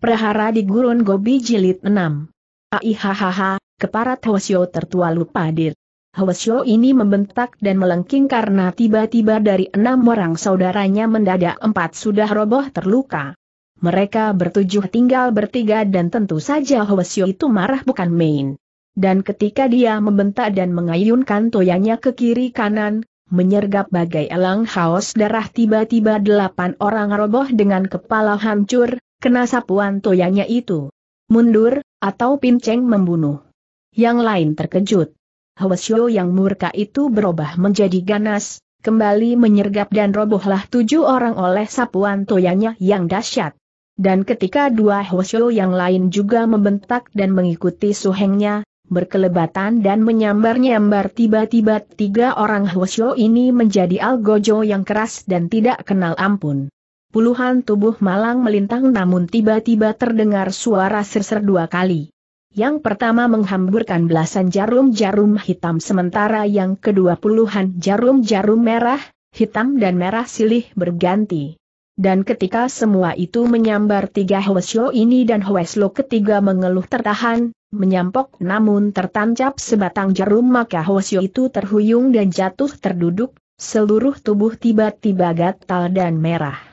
Prahara di Gurun Gobi Jilid 6. Aihahaha, keparat Hwasyo tertua lupa dir. Hwasyo ini membentak dan melengking karena tiba-tiba dari enam orang saudaranya mendadak empat sudah roboh terluka. Mereka bertujuh tinggal bertiga dan tentu saja Hwasyo itu marah bukan main. Dan ketika dia membentak dan mengayunkan toyanya ke kiri kanan, menyergap bagai elang haus darah tiba-tiba delapan orang roboh dengan kepala hancur, kena sapuan toyanya itu. Mundur, atau pinceng membunuh. Yang lain terkejut. Hwasyo yang murka itu berubah menjadi ganas, kembali menyergap dan robohlah tujuh orang oleh sapuan toyanya yang dahsyat. Dan ketika dua Hwasyo yang lain juga membentak dan mengikuti suhengnya, berkelebatan dan menyambar-nyambar tiba-tiba tiga orang Hwasyo ini menjadi algojo yang keras dan tidak kenal ampun. Puluhan tubuh malang melintang namun tiba-tiba terdengar suara serser dua kali. Yang pertama menghamburkan belasan jarum-jarum hitam sementara yang kedua puluhan jarum-jarum merah, hitam dan merah silih berganti. Dan ketika semua itu menyambar tiga Hwesyo ini dan Hweslo ketiga mengeluh tertahan, menyampok namun tertancap sebatang jarum maka Hwesyo itu terhuyung dan jatuh terduduk, seluruh tubuh tiba-tiba gatal dan merah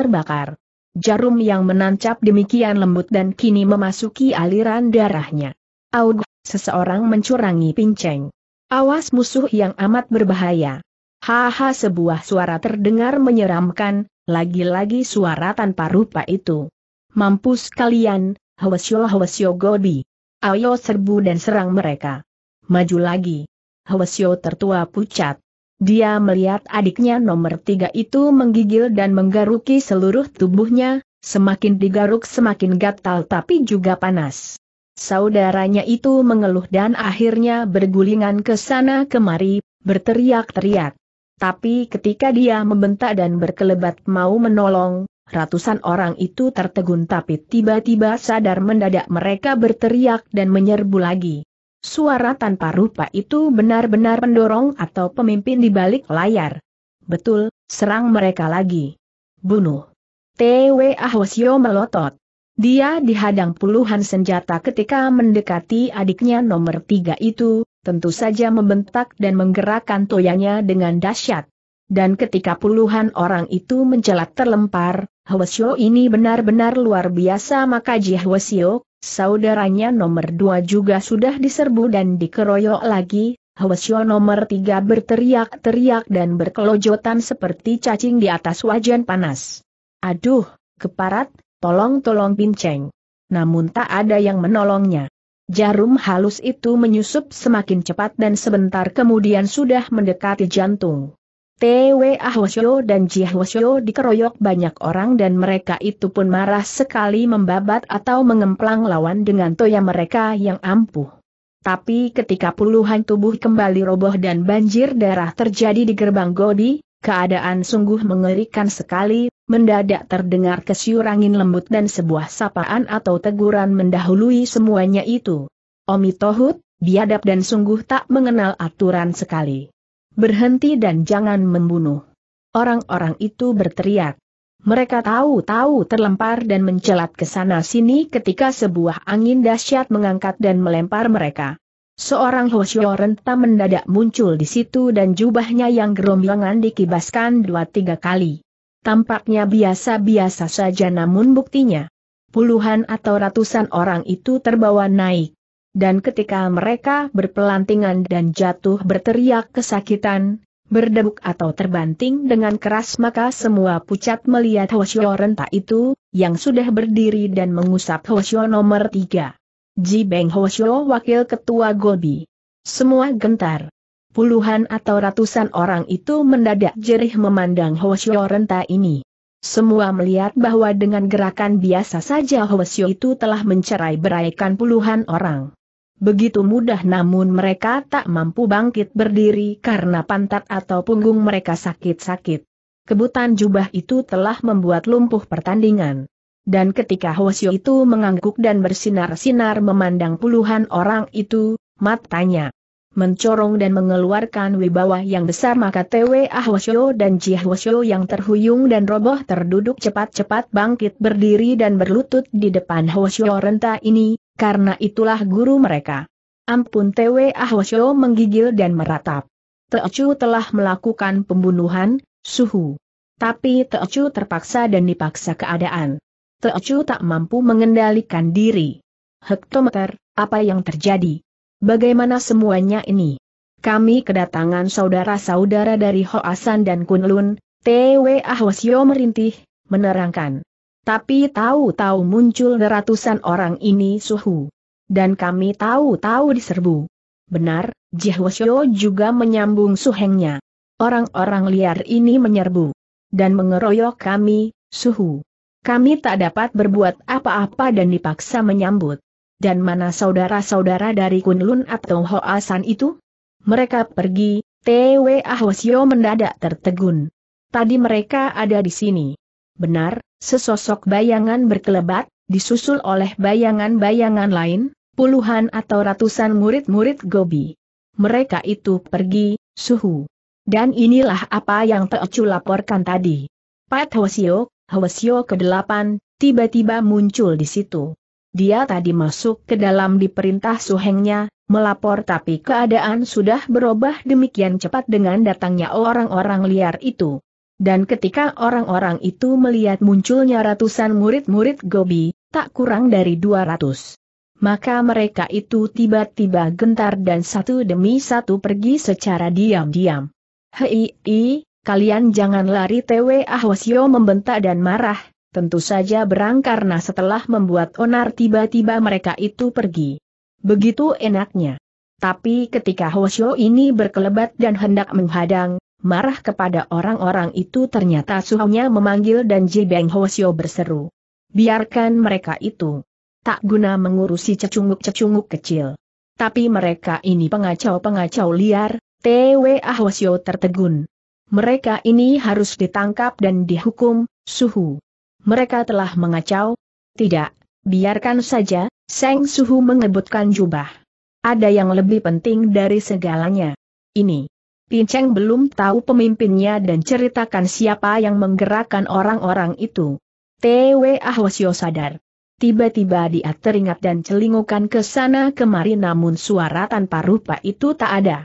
terbakar. Jarum yang menancap demikian lembut dan kini memasuki aliran darahnya. Aug, seseorang mencurangi pinceng. Awas musuh yang amat berbahaya. Haha sebuah suara terdengar menyeramkan, lagi-lagi suara tanpa rupa itu. Mampus kalian, hawasyo hwasyo gobi. Ayo serbu dan serang mereka. Maju lagi. Hwasyo tertua pucat. Dia melihat adiknya nomor tiga itu menggigil dan menggaruki seluruh tubuhnya, semakin digaruk semakin gatal tapi juga panas. Saudaranya itu mengeluh dan akhirnya bergulingan ke sana kemari, berteriak-teriak. Tapi ketika dia membentak dan berkelebat mau menolong, ratusan orang itu tertegun tapi tiba-tiba sadar mendadak mereka berteriak dan menyerbu lagi. Suara tanpa rupa itu benar-benar pendorong atau pemimpin di balik layar. Betul, serang mereka lagi. Bunuh. T.W. Ahwasyo melotot. Dia dihadang puluhan senjata ketika mendekati adiknya nomor tiga itu, tentu saja membentak dan menggerakkan toyanya dengan dahsyat. Dan ketika puluhan orang itu mencelat terlempar, Hwasyo ini benar-benar luar biasa maka Ji Hwasyo, Saudaranya nomor dua juga sudah diserbu dan dikeroyok lagi, Hwasyo nomor tiga berteriak-teriak dan berkelojotan seperti cacing di atas wajan panas. Aduh, keparat, tolong-tolong pinceng. Namun tak ada yang menolongnya. Jarum halus itu menyusup semakin cepat dan sebentar kemudian sudah mendekati jantung. TWA Hwasyo dan Jihwasyo dikeroyok banyak orang dan mereka itu pun marah sekali membabat atau mengemplang lawan dengan toya mereka yang ampuh. Tapi ketika puluhan tubuh kembali roboh dan banjir darah terjadi di gerbang Godi, keadaan sungguh mengerikan sekali, mendadak terdengar kesiur lembut dan sebuah sapaan atau teguran mendahului semuanya itu. Omi Tohut, biadab dan sungguh tak mengenal aturan sekali. Berhenti dan jangan membunuh. Orang-orang itu berteriak. Mereka tahu-tahu terlempar dan mencelat ke sana-sini ketika sebuah angin dahsyat mengangkat dan melempar mereka. Seorang Hoshio renta mendadak muncul di situ dan jubahnya yang gerombolan dikibaskan dua tiga kali. Tampaknya biasa-biasa saja namun buktinya. Puluhan atau ratusan orang itu terbawa naik dan ketika mereka berpelantingan dan jatuh berteriak kesakitan, berdebuk atau terbanting dengan keras maka semua pucat melihat Hoshio renta itu, yang sudah berdiri dan mengusap Hoshio nomor tiga. Beng Hoshio wakil ketua Gobi. Semua gentar. Puluhan atau ratusan orang itu mendadak jerih memandang Hoshio renta ini. Semua melihat bahwa dengan gerakan biasa saja Hoshio itu telah mencerai beraikan puluhan orang. Begitu mudah namun mereka tak mampu bangkit berdiri karena pantat atau punggung mereka sakit-sakit. Kebutan jubah itu telah membuat lumpuh pertandingan. Dan ketika Hoshio itu mengangguk dan bersinar-sinar memandang puluhan orang itu, matanya mencorong dan mengeluarkan wibawa yang besar maka Ah Ahwasyo dan Jihwasyo yang terhuyung dan roboh terduduk cepat-cepat bangkit berdiri dan berlutut di depan Hwasyo renta ini, karena itulah guru mereka. Ampun Tewe Ahwasyo menggigil dan meratap. Teocu telah melakukan pembunuhan, suhu. Tapi Teocu terpaksa dan dipaksa keadaan. Teocu tak mampu mengendalikan diri. Hektometer, apa yang terjadi? Bagaimana semuanya ini? Kami kedatangan saudara-saudara dari Hoasan dan Kunlun, T.W. Ahwasyo merintih, menerangkan. Tapi tahu-tahu muncul ratusan orang ini suhu. Dan kami tahu-tahu diserbu. Benar, Jihwasyo juga menyambung suhengnya. Orang-orang liar ini menyerbu. Dan mengeroyok kami, suhu. Kami tak dapat berbuat apa-apa dan dipaksa menyambut. Dan mana saudara-saudara dari Kunlun atau Hoasan itu? Mereka pergi, TW Ahwasyo mendadak tertegun. Tadi mereka ada di sini. Benar, Sesosok bayangan berkelebat, disusul oleh bayangan-bayangan lain, puluhan atau ratusan murid-murid Gobi. Mereka itu pergi, suhu. Dan inilah apa yang Teocu laporkan tadi. Pat Hwasyo, Hwasyo ke-8, tiba-tiba muncul di situ. Dia tadi masuk ke dalam di perintah suhengnya, melapor tapi keadaan sudah berubah demikian cepat dengan datangnya orang-orang liar itu. Dan ketika orang-orang itu melihat munculnya ratusan murid-murid Gobi, tak kurang dari 200. Maka mereka itu tiba-tiba gentar dan satu demi satu pergi secara diam-diam. Hei, kalian jangan lari TW Ahwasyo membentak dan marah, tentu saja berang karena setelah membuat onar tiba-tiba mereka itu pergi. Begitu enaknya. Tapi ketika Hwasyo ini berkelebat dan hendak menghadang, marah kepada orang-orang itu ternyata suhunya memanggil dan Ji Jebeng Hosio berseru. Biarkan mereka itu. Tak guna mengurusi cecunguk-cecunguk kecil. Tapi mereka ini pengacau-pengacau liar, TWA Hosio tertegun. Mereka ini harus ditangkap dan dihukum, suhu. Mereka telah mengacau? Tidak, biarkan saja, Seng Suhu mengebutkan jubah. Ada yang lebih penting dari segalanya. Ini. Pinceng belum tahu pemimpinnya dan ceritakan siapa yang menggerakkan orang-orang itu. T.W. Ahwasyo sadar. Tiba-tiba dia teringat dan celingukan ke sana kemari namun suara tanpa rupa itu tak ada.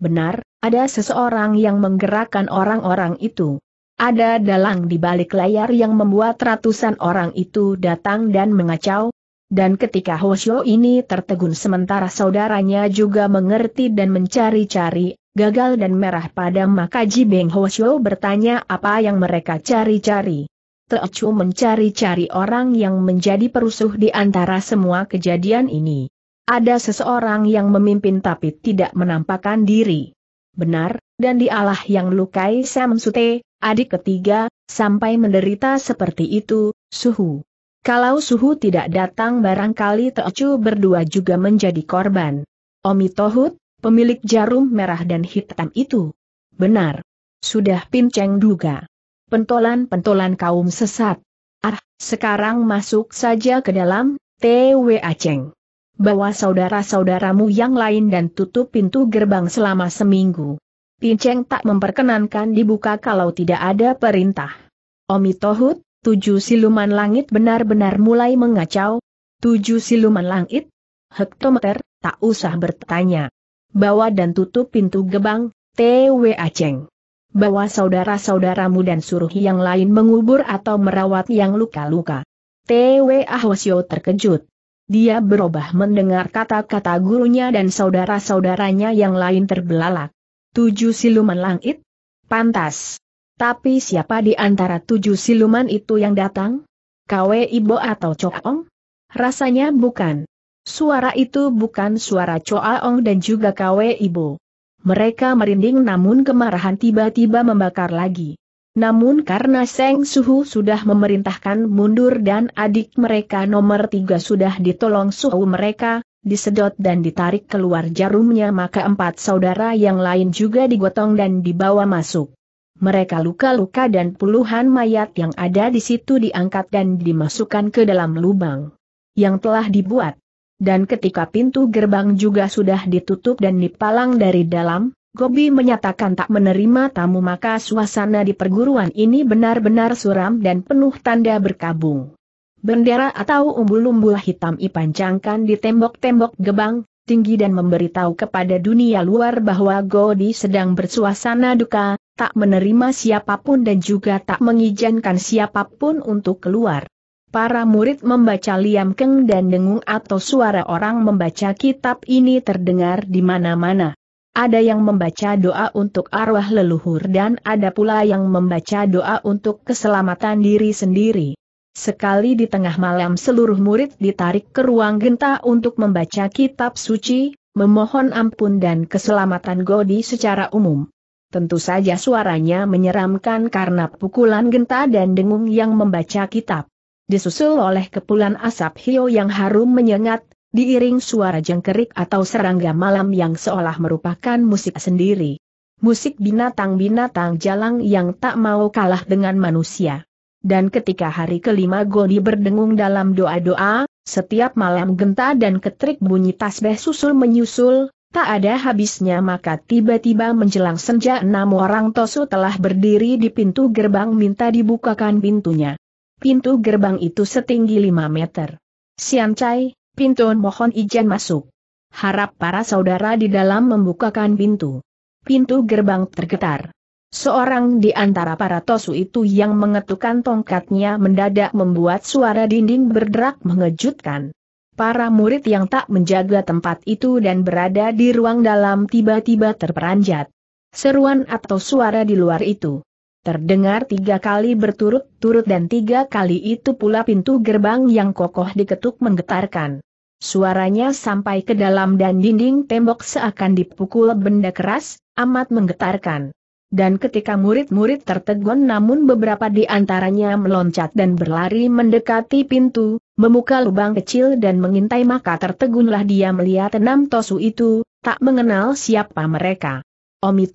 Benar, ada seseorang yang menggerakkan orang-orang itu. Ada dalang di balik layar yang membuat ratusan orang itu datang dan mengacau, dan ketika Hosyo ini tertegun sementara saudaranya juga mengerti dan mencari-cari, gagal dan merah padam maka Ji Beng Ho Shou bertanya apa yang mereka cari-cari. Chu mencari-cari orang yang menjadi perusuh di antara semua kejadian ini. Ada seseorang yang memimpin tapi tidak menampakkan diri. Benar, dan dialah yang lukai Sam Sute, adik ketiga, sampai menderita seperti itu, Suhu. Kalau Suhu tidak datang barangkali Chu berdua juga menjadi korban. Omi Tohut, Pemilik jarum merah dan hitam itu. Benar. Sudah pinceng duga. Pentolan-pentolan kaum sesat. Ah, sekarang masuk saja ke dalam, TW Aceng. Bawa saudara-saudaramu yang lain dan tutup pintu gerbang selama seminggu. Pinceng tak memperkenankan dibuka kalau tidak ada perintah. Omi Tohut, tujuh siluman langit benar-benar mulai mengacau. Tujuh siluman langit? Hektometer, tak usah bertanya bawa dan tutup pintu gebang, T.W. Aceng. Bawa saudara-saudaramu dan suruh yang lain mengubur atau merawat yang luka-luka. T.W. Ahwasyo terkejut. Dia berubah mendengar kata-kata gurunya dan saudara-saudaranya yang lain terbelalak. Tujuh siluman langit? Pantas. Tapi siapa di antara tujuh siluman itu yang datang? Kwe Ibo atau Cokong? Rasanya bukan. Suara itu bukan suara Ong dan juga Kwe Ibo. Mereka merinding namun kemarahan tiba-tiba membakar lagi. Namun karena Seng Suhu sudah memerintahkan mundur dan adik mereka nomor tiga sudah ditolong Suhu mereka, disedot dan ditarik keluar jarumnya maka empat saudara yang lain juga digotong dan dibawa masuk. Mereka luka-luka dan puluhan mayat yang ada di situ diangkat dan dimasukkan ke dalam lubang yang telah dibuat dan ketika pintu gerbang juga sudah ditutup dan dipalang dari dalam, Gobi menyatakan tak menerima tamu maka suasana di perguruan ini benar-benar suram dan penuh tanda berkabung. Bendera atau umbul-umbul hitam dipancangkan di tembok-tembok gebang, tinggi dan memberitahu kepada dunia luar bahwa Gobi sedang bersuasana duka, tak menerima siapapun dan juga tak mengizinkan siapapun untuk keluar. Para murid membaca liam keng dan dengung atau suara orang membaca kitab ini terdengar di mana-mana. Ada yang membaca doa untuk arwah leluhur dan ada pula yang membaca doa untuk keselamatan diri sendiri. Sekali di tengah malam seluruh murid ditarik ke ruang genta untuk membaca kitab suci, memohon ampun dan keselamatan Godi secara umum. Tentu saja suaranya menyeramkan karena pukulan genta dan dengung yang membaca kitab disusul oleh kepulan asap hio yang harum menyengat, diiring suara jengkerik atau serangga malam yang seolah merupakan musik sendiri. Musik binatang-binatang jalang yang tak mau kalah dengan manusia. Dan ketika hari kelima Goni berdengung dalam doa-doa, setiap malam genta dan ketrik bunyi tasbeh susul menyusul, Tak ada habisnya maka tiba-tiba menjelang senja enam orang Tosu telah berdiri di pintu gerbang minta dibukakan pintunya. Pintu gerbang itu setinggi 5 meter. Sian Chai, pintu mohon izin masuk. Harap para saudara di dalam membukakan pintu. Pintu gerbang tergetar. Seorang di antara para tosu itu yang mengetukkan tongkatnya mendadak membuat suara dinding berderak mengejutkan. Para murid yang tak menjaga tempat itu dan berada di ruang dalam tiba-tiba terperanjat. Seruan atau suara di luar itu Terdengar tiga kali berturut-turut dan tiga kali itu pula pintu gerbang yang kokoh diketuk menggetarkan. Suaranya sampai ke dalam dan dinding tembok seakan dipukul benda keras, amat menggetarkan. Dan ketika murid-murid tertegun namun beberapa di antaranya meloncat dan berlari mendekati pintu, memuka lubang kecil dan mengintai maka tertegunlah dia melihat enam tosu itu, tak mengenal siapa mereka. Omi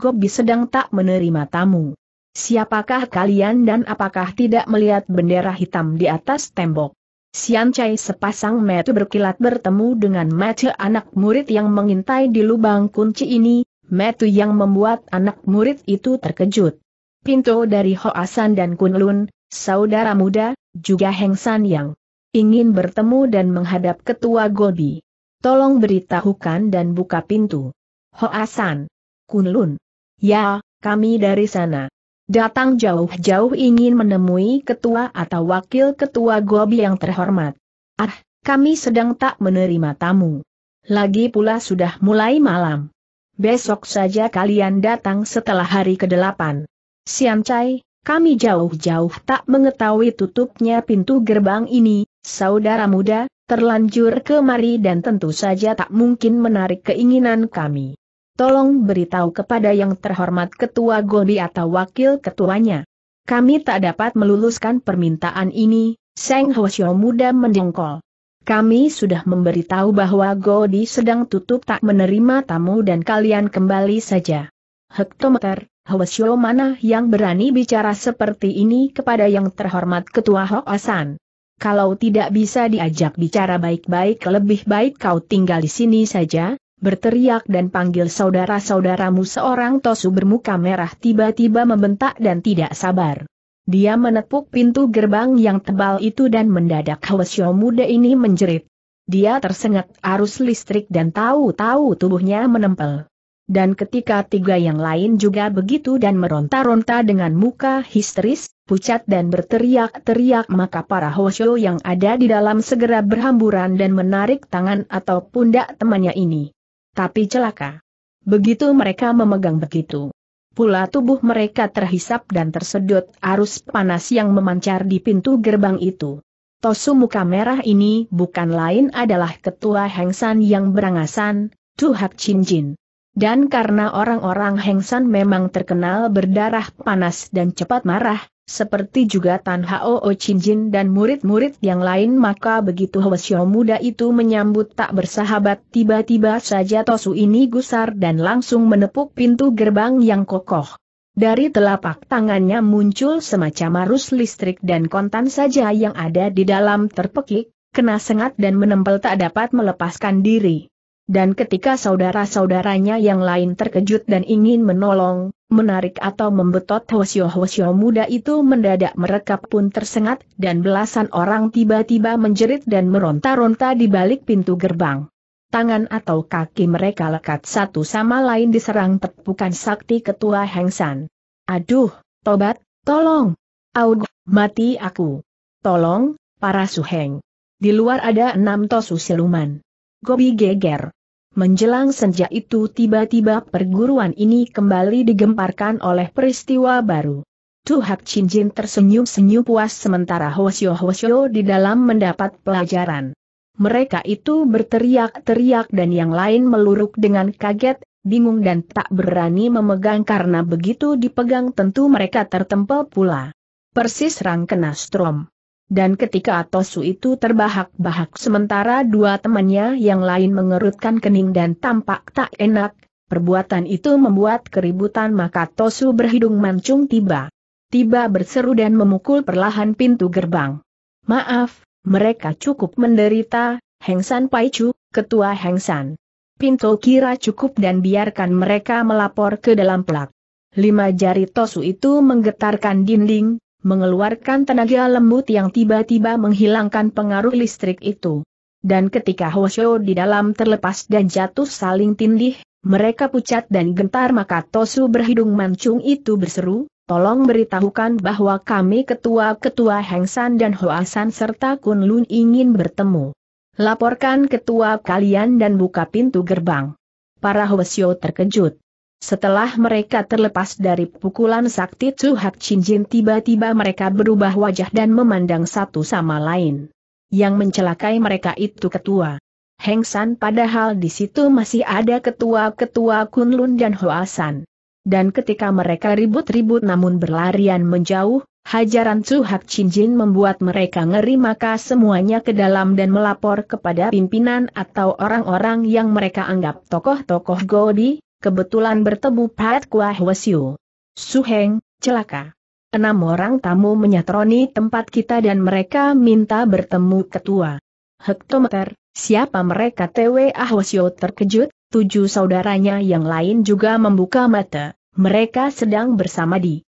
Gobi sedang tak menerima tamu. Siapakah kalian dan apakah tidak melihat bendera hitam di atas tembok? Sian Chai sepasang metu berkilat bertemu dengan metu anak murid yang mengintai di lubang kunci ini, metu yang membuat anak murid itu terkejut. Pinto dari Hoasan dan Kunlun, saudara muda, juga Heng San yang ingin bertemu dan menghadap ketua Gobi. Tolong beritahukan dan buka pintu. Hoasan, Kunlun. Ya, kami dari sana. Datang jauh-jauh ingin menemui ketua atau wakil ketua Gobi yang terhormat. Ah, kami sedang tak menerima tamu. Lagi pula sudah mulai malam. Besok saja kalian datang setelah hari ke-8. Siancai, kami jauh-jauh tak mengetahui tutupnya pintu gerbang ini, saudara muda, terlanjur kemari dan tentu saja tak mungkin menarik keinginan kami tolong beritahu kepada yang terhormat ketua gobi atau wakil ketuanya. Kami tak dapat meluluskan permintaan ini, Seng Hwasyo muda mendengkol. Kami sudah memberitahu bahwa Godi sedang tutup tak menerima tamu dan kalian kembali saja. Hektometer, Hwasyo mana yang berani bicara seperti ini kepada yang terhormat ketua Hoasan? Kalau tidak bisa diajak bicara baik-baik lebih baik kau tinggal di sini saja, berteriak dan panggil saudara-saudaramu seorang Tosu bermuka merah tiba-tiba membentak dan tidak sabar. Dia menepuk pintu gerbang yang tebal itu dan mendadak Hwasyo muda ini menjerit. Dia tersengat arus listrik dan tahu-tahu tubuhnya menempel. Dan ketika tiga yang lain juga begitu dan meronta-ronta dengan muka histeris, pucat dan berteriak-teriak maka para Hwasyo yang ada di dalam segera berhamburan dan menarik tangan atau pundak temannya ini. Tapi celaka. Begitu mereka memegang begitu. Pula tubuh mereka terhisap dan tersedot arus panas yang memancar di pintu gerbang itu. Tosu muka merah ini bukan lain adalah ketua Hengsan yang berangasan, Tuhak Jin, Dan karena orang-orang Hengsan memang terkenal berdarah panas dan cepat marah, seperti juga Tan Hao oh Chinjin dan murid-murid yang lain maka begitu Hwasyo muda itu menyambut tak bersahabat tiba-tiba saja Tosu ini gusar dan langsung menepuk pintu gerbang yang kokoh. Dari telapak tangannya muncul semacam arus listrik dan kontan saja yang ada di dalam terpekik, kena sengat dan menempel tak dapat melepaskan diri dan ketika saudara-saudaranya yang lain terkejut dan ingin menolong, menarik atau membetot hosio-hosio muda itu mendadak mereka pun tersengat dan belasan orang tiba-tiba menjerit dan meronta-ronta di balik pintu gerbang. Tangan atau kaki mereka lekat satu sama lain diserang tepukan sakti ketua Hengsan. Aduh, tobat, tolong. Aug, mati aku. Tolong, para suheng. Di luar ada enam tosu siluman. Gobi geger. Menjelang senja itu tiba-tiba perguruan ini kembali digemparkan oleh peristiwa baru. Tuhak Jin tersenyum-senyum puas sementara Hwasyo Hwasyo di dalam mendapat pelajaran. Mereka itu berteriak-teriak dan yang lain meluruk dengan kaget, bingung dan tak berani memegang karena begitu dipegang tentu mereka tertempel pula. Persis rang kena strom. Dan ketika Tosu itu terbahak-bahak sementara dua temannya yang lain mengerutkan kening dan tampak tak enak, perbuatan itu membuat keributan maka Tosu berhidung mancung tiba. Tiba berseru dan memukul perlahan pintu gerbang. Maaf, mereka cukup menderita, Hengsan Paicu, ketua Hengsan. Pintu kira cukup dan biarkan mereka melapor ke dalam plak. Lima jari Tosu itu menggetarkan dinding, mengeluarkan tenaga lembut yang tiba-tiba menghilangkan pengaruh listrik itu. Dan ketika Hoshio di dalam terlepas dan jatuh saling tindih, mereka pucat dan gentar maka Tosu berhidung mancung itu berseru, tolong beritahukan bahwa kami ketua-ketua Hengsan dan Hoasan serta Kunlun ingin bertemu. Laporkan ketua kalian dan buka pintu gerbang. Para Hoshio terkejut. Setelah mereka terlepas dari pukulan sakti Chu Hak Chin tiba-tiba mereka berubah wajah dan memandang satu sama lain. Yang mencelakai mereka itu ketua. Heng San padahal di situ masih ada ketua-ketua Kunlun dan San. Dan ketika mereka ribut-ribut namun berlarian menjauh, hajaran Chu Hak Chin membuat mereka ngeri maka semuanya ke dalam dan melapor kepada pimpinan atau orang-orang yang mereka anggap tokoh-tokoh Godi, kebetulan bertemu Pat Kwa Hwasyu. Suheng, celaka. Enam orang tamu menyatroni tempat kita dan mereka minta bertemu ketua. Hektometer, siapa mereka TW Ahwasyo terkejut, tujuh saudaranya yang lain juga membuka mata, mereka sedang bersama di.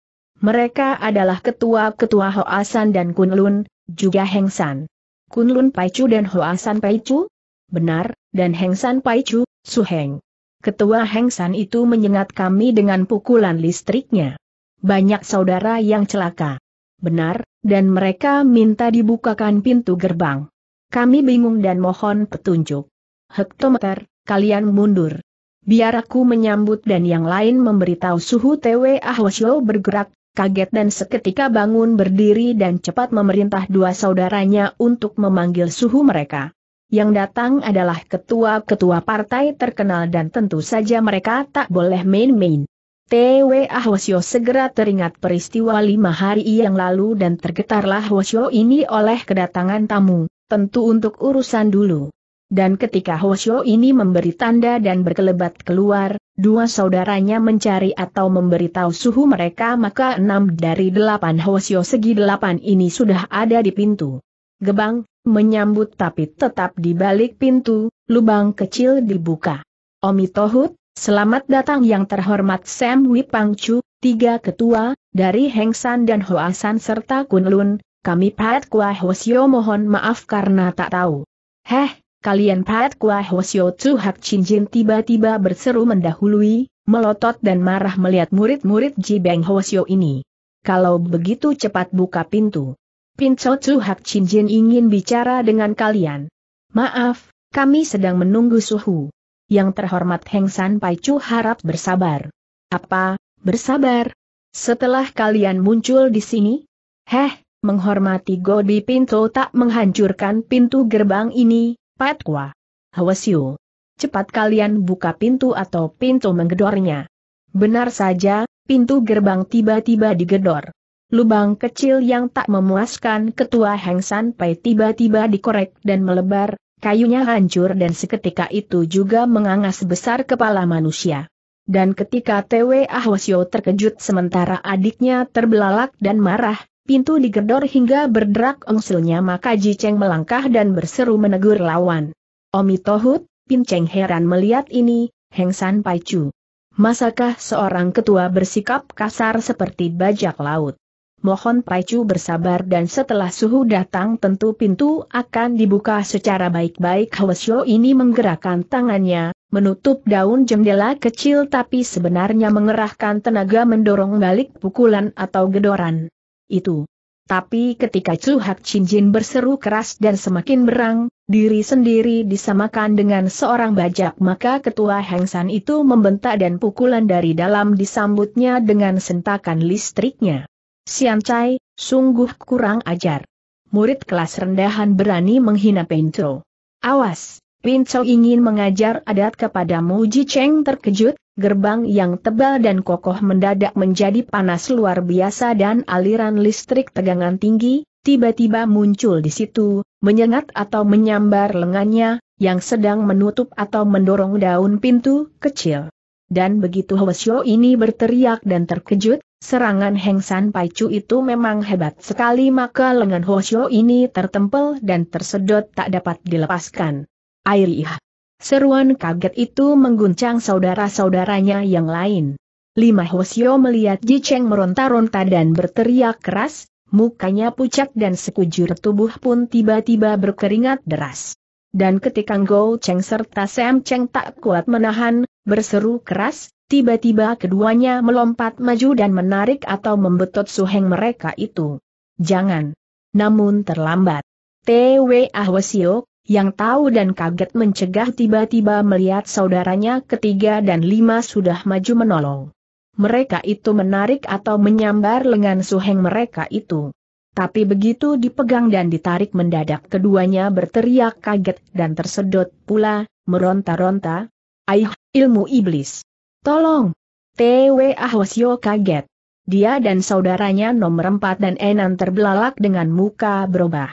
Mereka adalah ketua-ketua Hoasan dan Kunlun, juga Hengsan. Kunlun Paicu dan Hoasan Paicu? Benar, dan Hengsan Paicu, Suheng. Ketua Hengsan itu menyengat kami dengan pukulan listriknya. Banyak saudara yang celaka. Benar, dan mereka minta dibukakan pintu gerbang. Kami bingung dan mohon petunjuk. Hektometer, kalian mundur. Biar aku menyambut dan yang lain memberitahu suhu TW Ahwasyo bergerak, kaget dan seketika bangun berdiri dan cepat memerintah dua saudaranya untuk memanggil suhu mereka. Yang datang adalah ketua-ketua partai terkenal dan tentu saja mereka tak boleh main-main. T.W. Ahwasyo segera teringat peristiwa lima hari yang lalu dan tergetarlah Hwasyo ini oleh kedatangan tamu, tentu untuk urusan dulu. Dan ketika Hwasyo ini memberi tanda dan berkelebat keluar, dua saudaranya mencari atau memberitahu suhu mereka maka enam dari delapan Hwasyo segi delapan ini sudah ada di pintu. Gebang, menyambut tapi tetap di balik pintu, lubang kecil dibuka. Omi Tohut, selamat datang yang terhormat Sam Wipangcu, tiga ketua, dari Hengsan dan Hoasan serta Kunlun, kami Pat Kua Hosio mohon maaf karena tak tahu. Heh, kalian Pat Kua Hosio Hak Cinjin tiba-tiba berseru mendahului, melotot dan marah melihat murid-murid Jibeng Hosio ini. Kalau begitu cepat buka pintu. Pintu Chu Hak Chin Jin ingin bicara dengan kalian. Maaf, kami sedang menunggu suhu. Yang terhormat Heng San Pai Chu harap bersabar. Apa, bersabar? Setelah kalian muncul di sini? Heh, menghormati Godi Pinto tak menghancurkan pintu gerbang ini, Pat Kwa. you. Cepat kalian buka pintu atau pintu menggedornya. Benar saja, pintu gerbang tiba-tiba digedor lubang kecil yang tak memuaskan ketua Heng San Pai tiba-tiba dikorek dan melebar, kayunya hancur dan seketika itu juga menganga sebesar kepala manusia. Dan ketika TW Ahwasyo terkejut sementara adiknya terbelalak dan marah, pintu digedor hingga berderak engselnya maka Ji Cheng melangkah dan berseru menegur lawan. Omi Tohut, Pin Cheng heran melihat ini, Heng San Pai Chu. Masakah seorang ketua bersikap kasar seperti bajak laut? mohon Paicu bersabar dan setelah suhu datang tentu pintu akan dibuka secara baik-baik Hwasyo ini menggerakkan tangannya, menutup daun jendela kecil tapi sebenarnya mengerahkan tenaga mendorong balik pukulan atau gedoran. Itu. Tapi ketika Cluhak cincin berseru keras dan semakin berang, diri sendiri disamakan dengan seorang bajak maka ketua Hangsan itu membentak dan pukulan dari dalam disambutnya dengan sentakan listriknya. Sian Chai, sungguh kurang ajar. Murid kelas rendahan berani menghina Pinto. Awas, Pinto ingin mengajar adat kepadamu Ji Cheng terkejut, gerbang yang tebal dan kokoh mendadak menjadi panas luar biasa dan aliran listrik tegangan tinggi, tiba-tiba muncul di situ, menyengat atau menyambar lengannya, yang sedang menutup atau mendorong daun pintu kecil. Dan begitu Hwasyo ini berteriak dan terkejut, Serangan Heng San Chu itu memang hebat sekali maka lengan Hosyo ini tertempel dan tersedot tak dapat dilepaskan. Airih. Seruan kaget itu mengguncang saudara-saudaranya yang lain. Lima Hosyo melihat Ji Cheng meronta-ronta dan berteriak keras, mukanya pucat dan sekujur tubuh pun tiba-tiba berkeringat deras. Dan ketika Go Cheng serta Sam Cheng tak kuat menahan, berseru keras, Tiba-tiba keduanya melompat maju dan menarik atau membetot suheng mereka itu. Jangan. Namun terlambat. T.W. Ahwasio, yang tahu dan kaget mencegah tiba-tiba melihat saudaranya ketiga dan lima sudah maju menolong. Mereka itu menarik atau menyambar lengan suheng mereka itu. Tapi begitu dipegang dan ditarik mendadak keduanya berteriak kaget dan tersedot pula, meronta-ronta. Aih, ilmu iblis. Tolong! TWA Hwasyo kaget. Dia dan saudaranya nomor empat dan Enan terbelalak dengan muka berubah.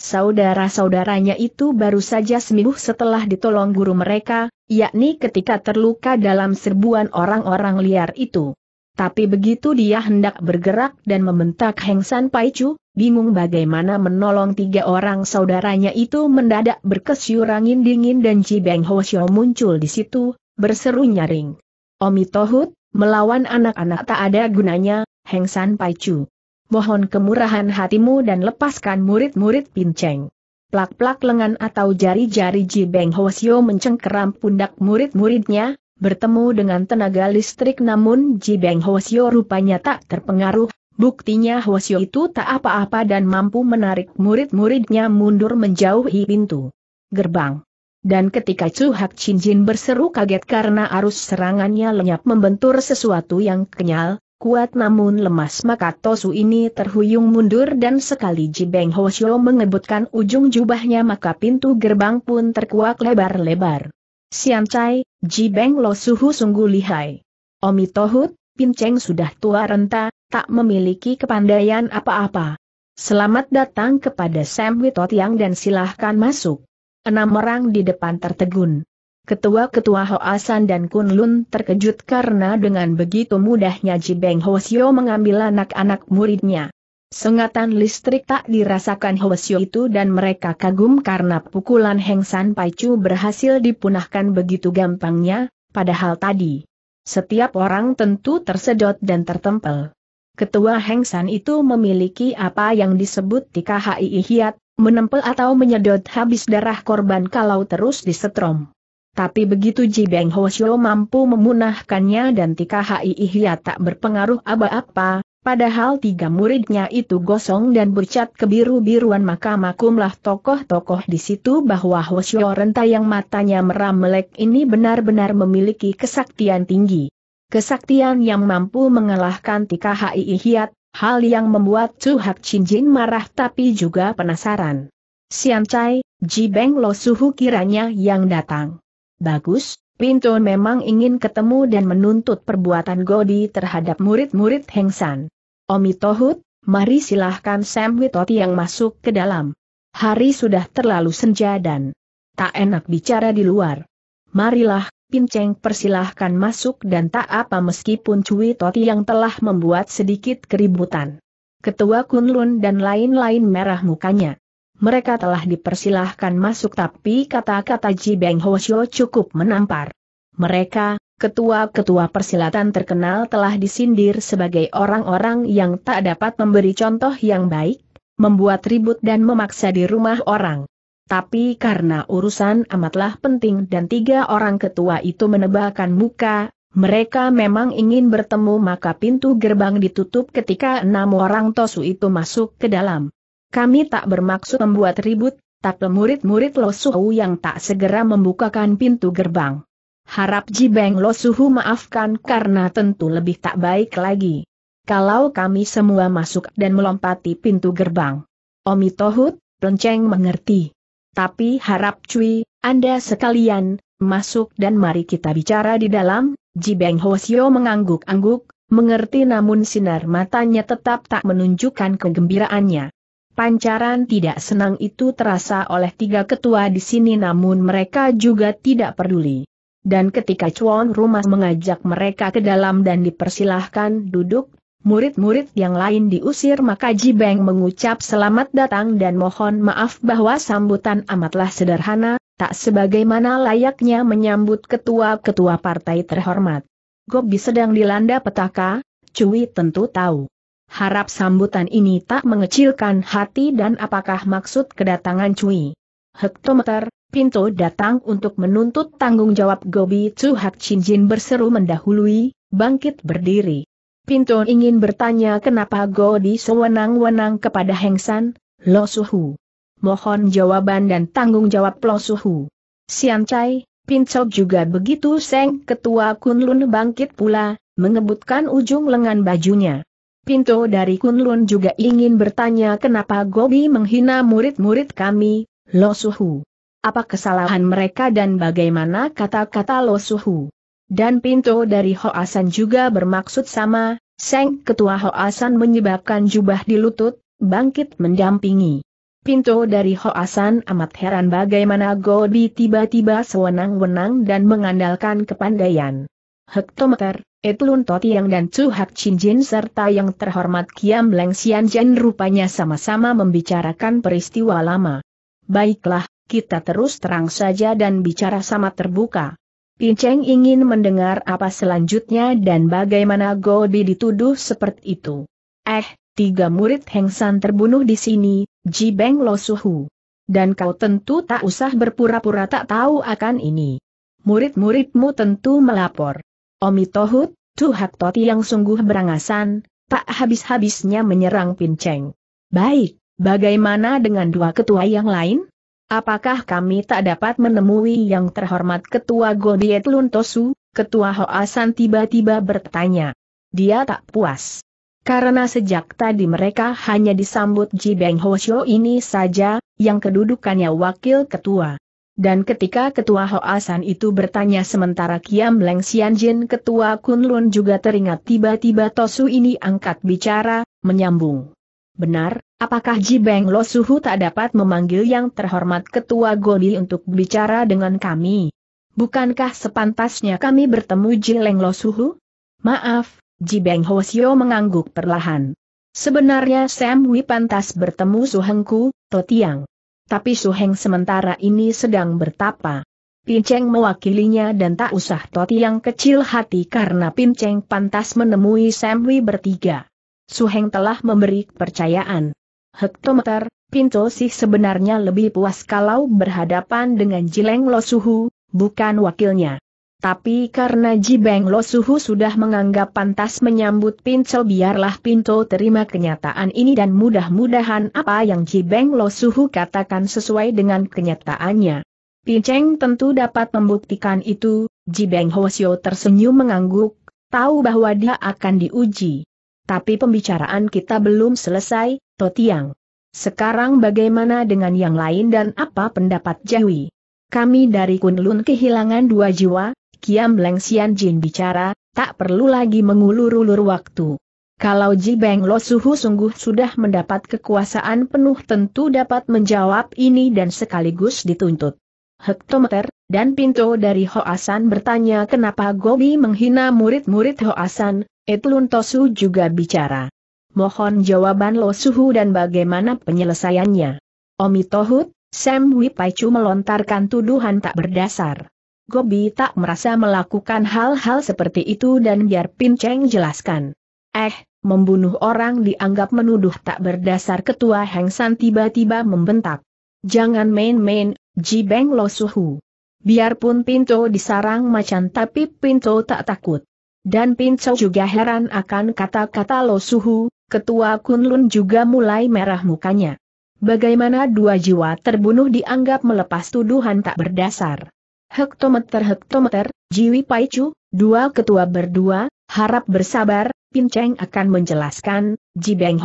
Saudara-saudaranya itu baru saja seminggu setelah ditolong guru mereka, yakni ketika terluka dalam serbuan orang-orang liar itu. Tapi begitu dia hendak bergerak dan membentak Heng San Paichu, bingung bagaimana menolong tiga orang saudaranya itu mendadak berkesyurangin dingin dan Ji Beng Ho Xiao muncul di situ, berseru nyaring. Omi Tohut, melawan anak-anak tak ada gunanya, Heng San Chu. Mohon kemurahan hatimu dan lepaskan murid-murid pinceng. Plak-plak lengan atau jari-jari Ji Beng Hosio mencengkeram pundak murid-muridnya, bertemu dengan tenaga listrik namun Ji Beng Hosio rupanya tak terpengaruh, buktinya Hosio itu tak apa-apa dan mampu menarik murid-muridnya mundur menjauhi pintu gerbang. Dan ketika Chu Hak Chin Jin berseru kaget karena arus serangannya lenyap membentur sesuatu yang kenyal, kuat namun lemas maka Tosu ini terhuyung mundur dan sekali Ji Beng Ho Xiu mengebutkan ujung jubahnya maka pintu gerbang pun terkuak lebar-lebar. Sian Chai, Ji Beng Lo Suhu sungguh lihai. Omi Tohut, Pinceng sudah tua renta, tak memiliki kepandaian apa-apa. Selamat datang kepada Sam Witot yang dan silahkan masuk. Enam orang di depan tertegun. Ketua-ketua Hoasan dan Kunlun terkejut karena dengan begitu mudahnya Ji Beng Hosio mengambil anak-anak muridnya. Sengatan listrik tak dirasakan Hwasyo itu dan mereka kagum karena pukulan Heng San Chu berhasil dipunahkan begitu gampangnya, padahal tadi. Setiap orang tentu tersedot dan tertempel. Ketua Heng San itu memiliki apa yang disebut Tika Hai Hiat, menempel atau menyedot habis darah korban kalau terus disetrom. Tapi begitu Ji Beng Hoshio mampu memunahkannya dan Tika Hai Ihya tak berpengaruh apa-apa, padahal tiga muridnya itu gosong dan bercat kebiru-biruan maka makumlah tokoh-tokoh di situ bahwa Hoshio Renta yang matanya merah melek ini benar-benar memiliki kesaktian tinggi. Kesaktian yang mampu mengalahkan Tika Hai Ihyat, Hal yang membuat Chu Hak Chin Jin marah tapi juga penasaran. Sian Chai, Ji Beng Lo Suhu kiranya yang datang. Bagus, Pinto memang ingin ketemu dan menuntut perbuatan Godi terhadap murid-murid Heng San. Omi Tohut, mari silahkan Sam Witoti yang masuk ke dalam. Hari sudah terlalu senja dan tak enak bicara di luar. Marilah, Pinceng persilahkan masuk dan tak apa meskipun Cui Toti yang telah membuat sedikit keributan. Ketua Kunlun dan lain-lain merah mukanya. Mereka telah dipersilahkan masuk tapi kata-kata Ji Beng Hosyo cukup menampar. Mereka, ketua-ketua persilatan terkenal telah disindir sebagai orang-orang yang tak dapat memberi contoh yang baik, membuat ribut dan memaksa di rumah orang tapi karena urusan amatlah penting dan tiga orang ketua itu menebalkan muka, mereka memang ingin bertemu maka pintu gerbang ditutup ketika enam orang tosu itu masuk ke dalam. Kami tak bermaksud membuat ribut, tapi murid-murid Losuhu yang tak segera membukakan pintu gerbang. Harap Jibeng Losuhu maafkan karena tentu lebih tak baik lagi. Kalau kami semua masuk dan melompati pintu gerbang. Omi Tohut, Penceng mengerti. Tapi harap cuy, Anda sekalian, masuk dan mari kita bicara di dalam, Ji Jibeng Hosio mengangguk-angguk, mengerti namun sinar matanya tetap tak menunjukkan kegembiraannya. Pancaran tidak senang itu terasa oleh tiga ketua di sini namun mereka juga tidak peduli. Dan ketika Chuan Rumah mengajak mereka ke dalam dan dipersilahkan duduk, Murid-murid yang lain diusir maka Jibeng mengucap selamat datang dan mohon maaf bahwa sambutan amatlah sederhana, tak sebagaimana layaknya menyambut ketua-ketua partai terhormat. Gobi sedang dilanda petaka, Cui tentu tahu. Harap sambutan ini tak mengecilkan hati dan apakah maksud kedatangan Cui. Hektometer, Pinto datang untuk menuntut tanggung jawab Gobi Cuhak Chin Jin berseru mendahului, bangkit berdiri. Pinto ingin bertanya kenapa Godi sewenang-wenang kepada Heng San, Lo Suhu. Mohon jawaban dan tanggung jawab Lo Suhu. Sian Chai, Pincok juga begitu Seng Ketua Kunlun bangkit pula, mengebutkan ujung lengan bajunya. Pinto dari Kunlun juga ingin bertanya kenapa Gobi menghina murid-murid kami, Lo Suhu. Apa kesalahan mereka dan bagaimana kata-kata Lo Suhu? dan pintu dari Hoasan juga bermaksud sama, Seng Ketua Hoasan menyebabkan jubah di lutut, bangkit mendampingi. Pintu dari Hoasan amat heran bagaimana Gobi tiba-tiba sewenang-wenang dan mengandalkan kepandaian. Hektometer, Etlun Totiang dan Chu Hak Chin Jin serta yang terhormat Kiam Leng Xian Jen rupanya sama-sama membicarakan peristiwa lama. Baiklah, kita terus terang saja dan bicara sama terbuka. Pinceng ingin mendengar apa selanjutnya dan bagaimana Gobi dituduh seperti itu. Eh, tiga murid Heng San terbunuh di sini, Ji Beng Lo Suhu. Dan kau tentu tak usah berpura-pura tak tahu akan ini. Murid-muridmu tentu melapor. Omi Tohut, Hak Toti yang sungguh berangasan, tak habis-habisnya menyerang Pinceng. Baik, bagaimana dengan dua ketua yang lain? Apakah kami tak dapat menemui yang terhormat Ketua Godiet Luntosu? Ketua Hoasan tiba-tiba bertanya. Dia tak puas. Karena sejak tadi mereka hanya disambut Ji Jibeng Hosyo ini saja, yang kedudukannya wakil ketua. Dan ketika ketua Hoasan itu bertanya sementara Kiam Leng Xianjin ketua Kunlun juga teringat tiba-tiba Tosu ini angkat bicara, menyambung. Benar, apakah Ji Beng Lo Suhu tak dapat memanggil yang terhormat Ketua Goli untuk bicara dengan kami? Bukankah sepantasnya kami bertemu Ji Leng Lo Suhu? Maaf, Ji Beng Ho Sio mengangguk perlahan. Sebenarnya Sam Wi pantas bertemu Suhengku, Totiang. Tapi Suheng sementara ini sedang bertapa. Pinceng mewakilinya dan tak usah Totiang Tiang kecil hati karena Pinceng pantas menemui Samwi bertiga. Suheng telah memberi kepercayaan. Hektometer, Pinto sih sebenarnya lebih puas kalau berhadapan dengan Jileng Losuhu, bukan wakilnya. Tapi karena Jibeng Lo Suhu sudah menganggap pantas menyambut Pinto biarlah Pinto terima kenyataan ini dan mudah-mudahan apa yang Jibeng Lo Suhu katakan sesuai dengan kenyataannya. Pinceng tentu dapat membuktikan itu, Jibeng Hosio tersenyum mengangguk, tahu bahwa dia akan diuji. Tapi pembicaraan kita belum selesai, Totiang. Sekarang bagaimana dengan yang lain dan apa pendapat Jawi? Kami dari Kunlun kehilangan dua jiwa, Kiam Leng Xian Jin bicara, tak perlu lagi mengulur-ulur waktu. Kalau Ji Beng Lo Suhu sungguh sudah mendapat kekuasaan penuh tentu dapat menjawab ini dan sekaligus dituntut. Hektometer, dan Pinto dari Hoasan bertanya kenapa Gobi menghina murid-murid Hoasan, Etlun Tosu juga bicara. Mohon jawaban Lo Suhu dan bagaimana penyelesaiannya. Omi Tohut, Sam Wipaicu melontarkan tuduhan tak berdasar. Gobi tak merasa melakukan hal-hal seperti itu dan biar Pin Cheng jelaskan. Eh, membunuh orang dianggap menuduh tak berdasar ketua Heng San tiba-tiba membentak. Jangan main-main, Ji Beng Lo Suhu. Biarpun Pinto disarang macan tapi Pinto tak takut. Dan Pinto juga heran akan kata-kata Lo Suhu, ketua Kunlun juga mulai merah mukanya. Bagaimana dua jiwa terbunuh dianggap melepas tuduhan tak berdasar. Hektometer-hektometer, Jiwi Paicu, dua ketua berdua, harap bersabar, Pinceng akan menjelaskan, Ji Beng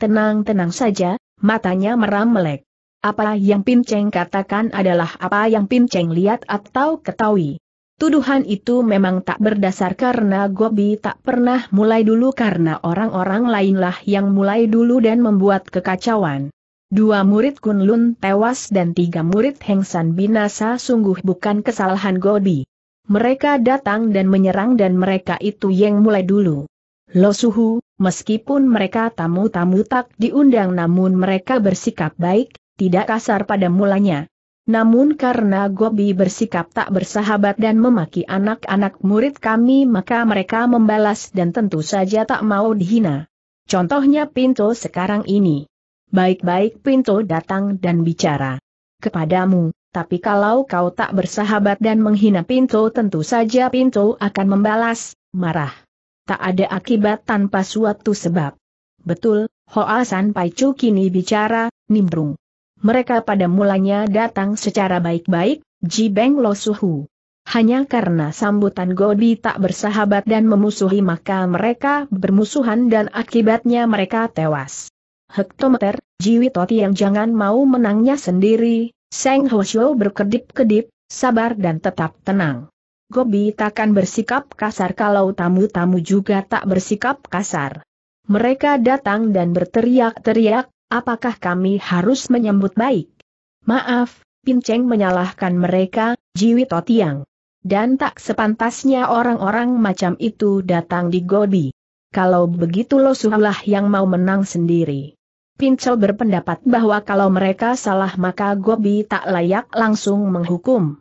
tenang-tenang saja, matanya meram melek. Apa yang Pinceng katakan adalah apa yang Pinceng lihat atau ketahui. Tuduhan itu memang tak berdasar karena Gobi tak pernah mulai dulu karena orang-orang lainlah yang mulai dulu dan membuat kekacauan. Dua murid Kunlun tewas dan tiga murid Hengsan binasa sungguh bukan kesalahan Gobi. Mereka datang dan menyerang dan mereka itu yang mulai dulu. Lo Suhu, meskipun mereka tamu-tamu tak diundang namun mereka bersikap baik, tidak kasar pada mulanya. Namun karena Gobi bersikap tak bersahabat dan memaki anak-anak murid kami maka mereka membalas dan tentu saja tak mau dihina. Contohnya Pinto sekarang ini. Baik-baik Pinto datang dan bicara kepadamu, tapi kalau kau tak bersahabat dan menghina Pinto tentu saja Pinto akan membalas, marah. Tak ada akibat tanpa suatu sebab. Betul, Hoa San Chu kini bicara, nimbrung mereka pada mulanya datang secara baik-baik, Beng Lo Suhu. Hanya karena sambutan Godi tak bersahabat dan memusuhi maka mereka bermusuhan dan akibatnya mereka tewas. Hektometer, Jiwi Totti yang jangan mau menangnya sendiri, Seng Hosho berkedip-kedip, sabar dan tetap tenang. Gobi takkan bersikap kasar kalau tamu-tamu juga tak bersikap kasar. Mereka datang dan berteriak-teriak, apakah kami harus menyambut baik? Maaf, Pinceng menyalahkan mereka, Jiwi Totiang. Dan tak sepantasnya orang-orang macam itu datang di Gobi. Kalau begitu Lo Suhulah yang mau menang sendiri. Pincel berpendapat bahwa kalau mereka salah maka Gobi tak layak langsung menghukum.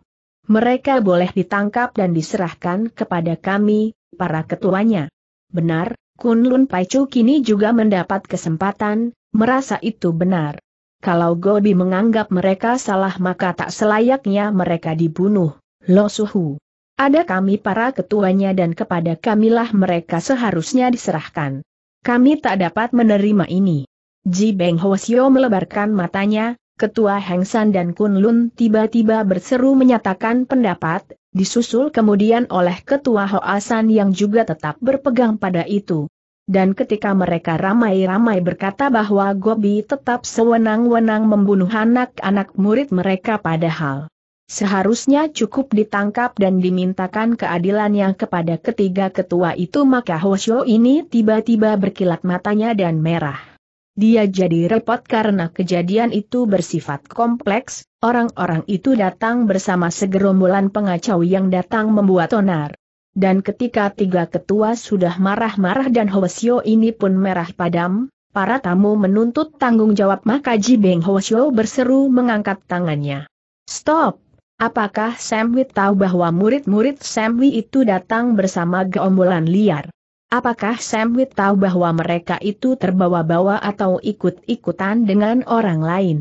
Mereka boleh ditangkap dan diserahkan kepada kami, para ketuanya. Benar, Kunlun Lun kini juga mendapat kesempatan, merasa itu benar. Kalau Gobi menganggap mereka salah maka tak selayaknya mereka dibunuh, Lo Suhu. Ada kami para ketuanya dan kepada kamilah mereka seharusnya diserahkan. Kami tak dapat menerima ini. Ji Beng Hosio melebarkan matanya, ketua Heng San dan Kun Lun tiba-tiba berseru menyatakan pendapat, disusul kemudian oleh ketua Hoasan yang juga tetap berpegang pada itu dan ketika mereka ramai-ramai berkata bahwa Gobi tetap sewenang-wenang membunuh anak-anak murid mereka padahal seharusnya cukup ditangkap dan dimintakan keadilannya kepada ketiga ketua itu maka Hoshio ini tiba-tiba berkilat matanya dan merah. Dia jadi repot karena kejadian itu bersifat kompleks, orang-orang itu datang bersama segerombolan pengacau yang datang membuat onar. Dan ketika tiga ketua sudah marah-marah dan Hoesio ini pun merah padam, para tamu menuntut tanggung jawab maka Ji Jibeng Hoesio berseru mengangkat tangannya. Stop! Apakah Samwi tahu bahwa murid-murid Samwi itu datang bersama geombolan liar? Apakah Samwi tahu bahwa mereka itu terbawa-bawa atau ikut-ikutan dengan orang lain?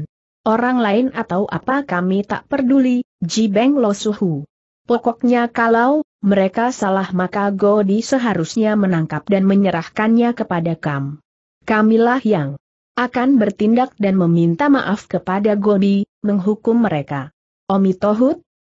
Orang lain atau apa kami tak peduli, Ji Jibeng Losuhu. Pokoknya kalau mereka salah maka Godi seharusnya menangkap dan menyerahkannya kepada Kam. Kamilah yang akan bertindak dan meminta maaf kepada Godi, menghukum mereka. Omi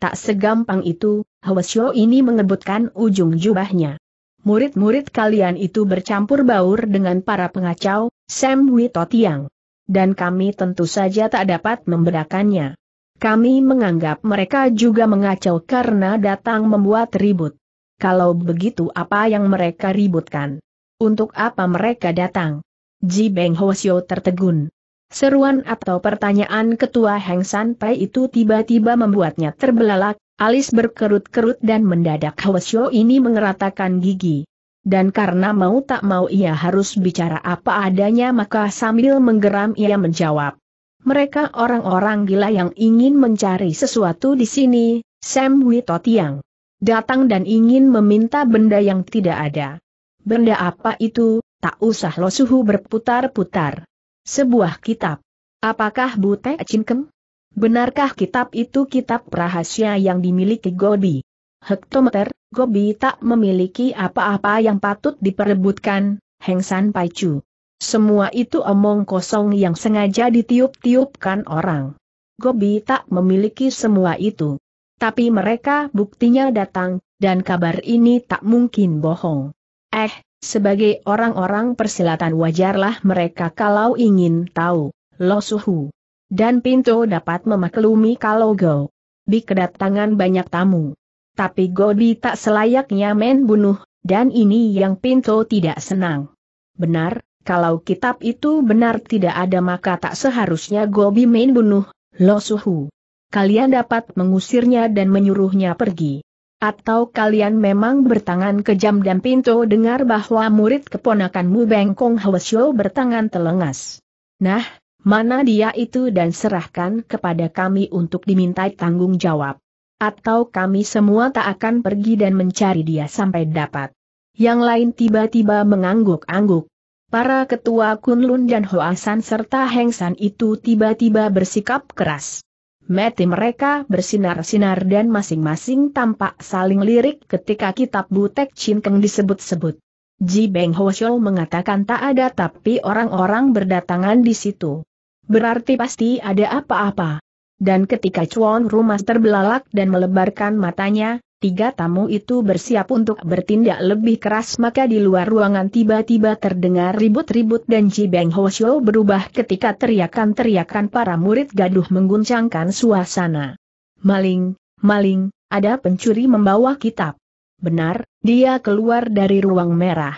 tak segampang itu, Hwasyo ini mengebutkan ujung jubahnya. Murid-murid kalian itu bercampur baur dengan para pengacau, Sam Witotiang. Dan kami tentu saja tak dapat memberakannya. Kami menganggap mereka juga mengacau karena datang membuat ribut. Kalau begitu apa yang mereka ributkan? Untuk apa mereka datang? Ji Beng Hosio tertegun. Seruan atau pertanyaan ketua Heng San Pai itu tiba-tiba membuatnya terbelalak, alis berkerut-kerut dan mendadak Hosio ini mengeratakan gigi. Dan karena mau tak mau ia harus bicara apa adanya maka sambil menggeram ia menjawab. Mereka orang-orang gila yang ingin mencari sesuatu di sini, Sam Wito Tiang. Datang dan ingin meminta benda yang tidak ada. Benda apa itu, tak usah lo suhu berputar-putar. Sebuah kitab. Apakah Bute Cinkem? Benarkah kitab itu kitab rahasia yang dimiliki Gobi? Hektometer, Gobi tak memiliki apa-apa yang patut diperebutkan, Hengsan Paichu. Semua itu omong kosong yang sengaja ditiup-tiupkan orang. Gobi tak memiliki semua itu. Tapi mereka buktinya datang, dan kabar ini tak mungkin bohong. Eh, sebagai orang-orang persilatan wajarlah mereka kalau ingin tahu, lo suhu. Dan Pinto dapat memaklumi kalau Go. Bi kedatangan banyak tamu. Tapi Gobi tak selayaknya men bunuh, dan ini yang Pinto tidak senang. Benar, kalau kitab itu benar tidak ada maka tak seharusnya Gobi Main bunuh, Lo Suhu. Kalian dapat mengusirnya dan menyuruhnya pergi. Atau kalian memang bertangan kejam dan pintu dengar bahwa murid keponakanmu Bengkong Hwasyo bertangan telengas. Nah, mana dia itu dan serahkan kepada kami untuk dimintai tanggung jawab. Atau kami semua tak akan pergi dan mencari dia sampai dapat. Yang lain tiba-tiba mengangguk-angguk para ketua Kunlun dan Hoasan serta Hengsan itu tiba-tiba bersikap keras. Mati mereka bersinar-sinar dan masing-masing tampak saling lirik ketika kitab Butek Cinkeng disebut-sebut. Ji Beng Ho Hoshol mengatakan tak ada tapi orang-orang berdatangan di situ. Berarti pasti ada apa-apa. Dan ketika Chuan Rumah terbelalak dan melebarkan matanya, Tiga tamu itu bersiap untuk bertindak lebih keras maka di luar ruangan tiba-tiba terdengar ribut-ribut dan Ji Beng Show berubah ketika teriakan-teriakan para murid gaduh mengguncangkan suasana. Maling, maling, ada pencuri membawa kitab. Benar, dia keluar dari ruang merah.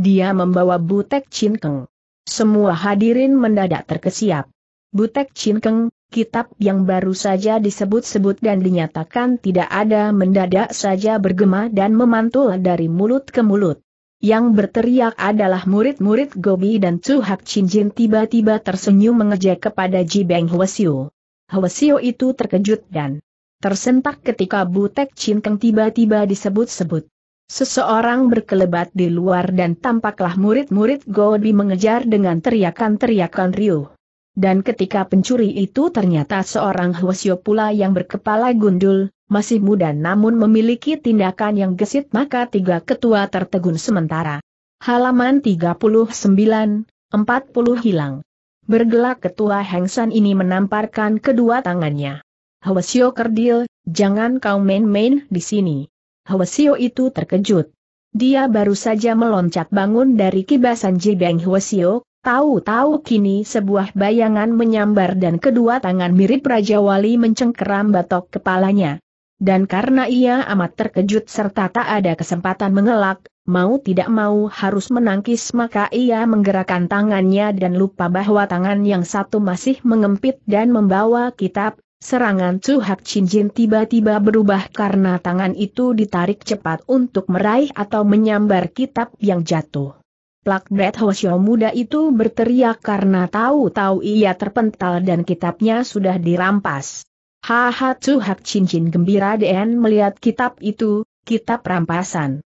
Dia membawa Butek Cinkeng. Semua hadirin mendadak terkesiap. Butek Cinkeng, kitab yang baru saja disebut-sebut dan dinyatakan tidak ada mendadak saja bergema dan memantul dari mulut ke mulut. Yang berteriak adalah murid-murid Gobi dan Chu Hak Chin Jin tiba-tiba tersenyum mengejek kepada Ji Beng Hwasio. Hwasio itu terkejut dan tersentak ketika Butek Chin Keng tiba-tiba disebut-sebut. Seseorang berkelebat di luar dan tampaklah murid-murid Gobi mengejar dengan teriakan-teriakan riuh. Dan ketika pencuri itu ternyata seorang Hwasyo pula yang berkepala gundul, masih muda namun memiliki tindakan yang gesit maka tiga ketua tertegun sementara. Halaman 39, 40 hilang. Bergelak ketua Hengsan ini menamparkan kedua tangannya. Hwasyo kerdil, jangan kau main-main di sini. Hwasyo itu terkejut. Dia baru saja meloncat bangun dari kibasan Jibeng Hwasyo, Tahu-tahu kini sebuah bayangan menyambar dan kedua tangan mirip Raja Wali mencengkeram batok kepalanya. Dan karena ia amat terkejut serta tak ada kesempatan mengelak, mau tidak mau harus menangkis maka ia menggerakkan tangannya dan lupa bahwa tangan yang satu masih mengempit dan membawa kitab, Serangan Chu Hak Chin tiba-tiba berubah karena tangan itu ditarik cepat untuk meraih atau menyambar kitab yang jatuh. Plak Brad Hosyo muda itu berteriak karena tahu-tahu ia terpental dan kitabnya sudah dirampas. Haha Hak cincin gembira DN melihat kitab itu, kitab rampasan.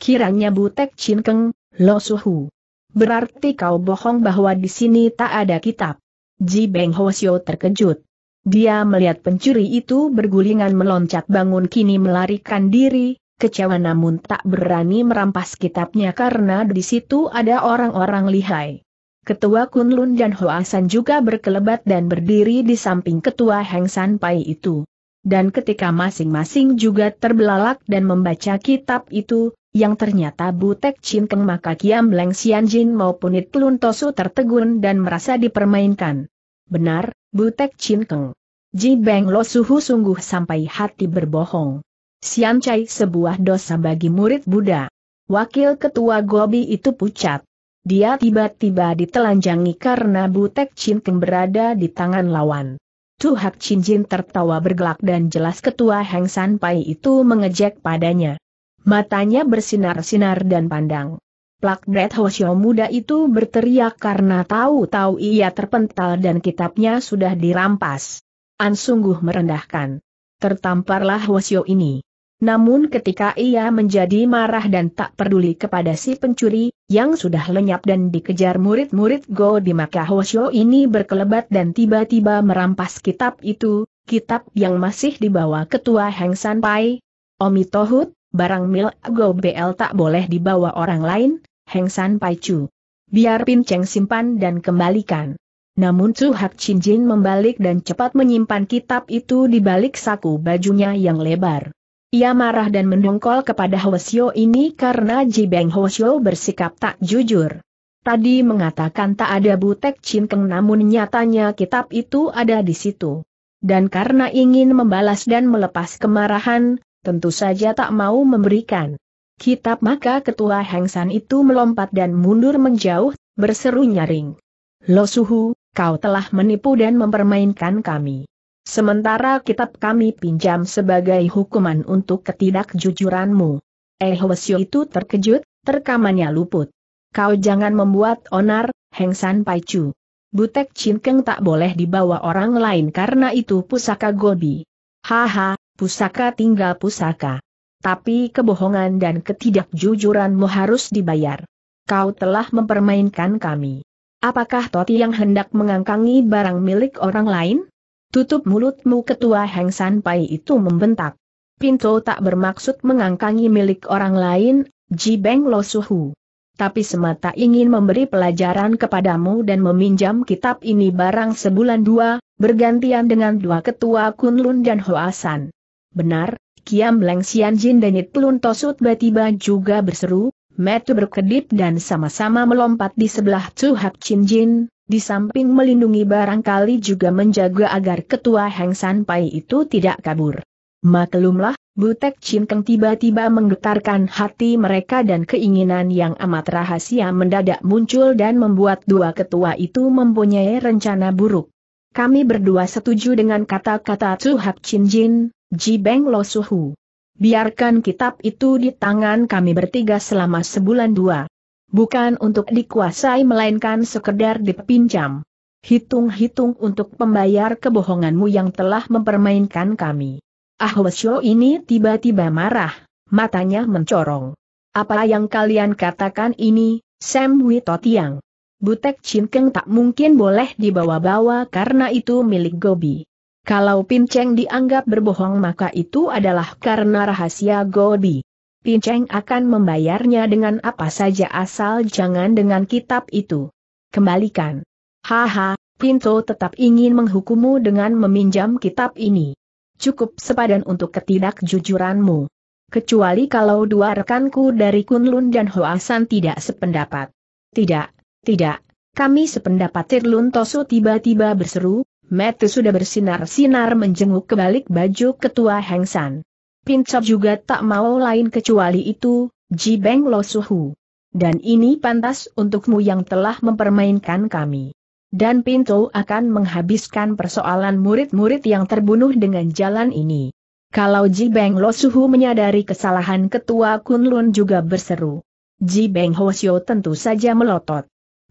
Kiranya Butek Cinkeng, Lo Suhu. Berarti kau bohong bahwa di sini tak ada kitab. Ji Beng Hosyo terkejut. Dia melihat pencuri itu bergulingan meloncat bangun kini melarikan diri, kecewa namun tak berani merampas kitabnya karena di situ ada orang-orang lihai. Ketua Kunlun dan Hoasan juga berkelebat dan berdiri di samping ketua Heng San Pai itu. Dan ketika masing-masing juga terbelalak dan membaca kitab itu, yang ternyata Butek Chin Keng maka Kiam Leng Sian Jin maupun It Lun Tosu tertegun dan merasa dipermainkan. Benar, Butek Chin Keng. Ji Beng Lo Suhu sungguh sampai hati berbohong. Siam Chai sebuah dosa bagi murid Buddha. Wakil ketua Gobi itu pucat. Dia tiba-tiba ditelanjangi karena Butek Chin Keng berada di tangan lawan. Tuhak Chin Jin tertawa bergelak dan jelas ketua Heng San Pai itu mengejek padanya. Matanya bersinar-sinar dan pandang. Plak Bret Hosyo muda itu berteriak karena tahu-tahu ia terpental dan kitabnya sudah dirampas. An sungguh merendahkan. Tertamparlah Hosyo ini. Namun ketika ia menjadi marah dan tak peduli kepada si pencuri, yang sudah lenyap dan dikejar murid-murid Go di Hoshio ini berkelebat dan tiba-tiba merampas kitab itu, kitab yang masih dibawa ketua Heng San Pai. Omi Tohut, barang mil Go BL tak boleh dibawa orang lain, Heng San Pai Chu. Biar Pinceng simpan dan kembalikan. Namun Su Hak Chin Jin membalik dan cepat menyimpan kitab itu di balik saku bajunya yang lebar. Ia marah dan mendongkol kepada Hwasyo ini karena Ji Jibeng Hwasyo bersikap tak jujur. Tadi mengatakan tak ada butek cinkeng namun nyatanya kitab itu ada di situ. Dan karena ingin membalas dan melepas kemarahan, tentu saja tak mau memberikan kitab maka ketua Hengsan itu melompat dan mundur menjauh, berseru nyaring. Lo Suhu, kau telah menipu dan mempermainkan kami. Sementara kitab kami pinjam sebagai hukuman untuk ketidakjujuranmu. Eh Hwesyo itu terkejut, terkamannya luput. Kau jangan membuat onar, Heng San Chu. Butek Cinkeng tak boleh dibawa orang lain karena itu pusaka Gobi. Haha, pusaka tinggal pusaka. Tapi kebohongan dan ketidakjujuranmu harus dibayar. Kau telah mempermainkan kami. Apakah Toti yang hendak mengangkangi barang milik orang lain? Tutup mulutmu ketua Heng San Pai itu membentak. Pinto tak bermaksud mengangkangi milik orang lain, Ji Lo Suhu. Tapi semata ingin memberi pelajaran kepadamu dan meminjam kitab ini barang sebulan dua, bergantian dengan dua ketua Kunlun dan Hoasan. Benar, Kiam Leng Xian Jin dan Itlun Tosut tiba-tiba juga berseru, metu berkedip dan sama-sama melompat di sebelah Chu Hak Chin Jin, di samping melindungi barangkali juga menjaga agar ketua Heng San Pai itu tidak kabur. Maklumlah, Butek Chin tiba-tiba menggetarkan hati mereka dan keinginan yang amat rahasia mendadak muncul dan membuat dua ketua itu mempunyai rencana buruk. Kami berdua setuju dengan kata-kata Tsu Chin Jin, Ji Beng Lo Suhu. Biarkan kitab itu di tangan kami bertiga selama sebulan dua. Bukan untuk dikuasai melainkan sekedar dipinjam. Hitung-hitung untuk pembayar kebohonganmu yang telah mempermainkan kami. Ah Ahwasyo ini tiba-tiba marah, matanya mencorong. Apa yang kalian katakan ini, Sam Wito Tiang? Butek Cinkeng tak mungkin boleh dibawa-bawa karena itu milik Gobi. Kalau Pinceng dianggap berbohong maka itu adalah karena rahasia Gobi. Pinceng akan membayarnya dengan apa saja asal jangan dengan kitab itu. Kembalikan. Haha, Pinto tetap ingin menghukummu dengan meminjam kitab ini. Cukup sepadan untuk ketidakjujuranmu. Kecuali kalau dua rekanku dari Kunlun dan Hoasan tidak sependapat. Tidak, tidak, kami sependapat Tirlun Tosu tiba-tiba berseru, Mete sudah bersinar-sinar menjenguk kebalik baju ketua Hengsan. Pincap juga tak mau lain kecuali itu, Ji Beng Lo Suhu. Dan ini pantas untukmu yang telah mempermainkan kami. Dan Pinto akan menghabiskan persoalan murid-murid yang terbunuh dengan jalan ini. Kalau Ji Beng Lo Suhu menyadari kesalahan ketua Kunlun juga berseru. Ji Ho Xiu tentu saja melotot.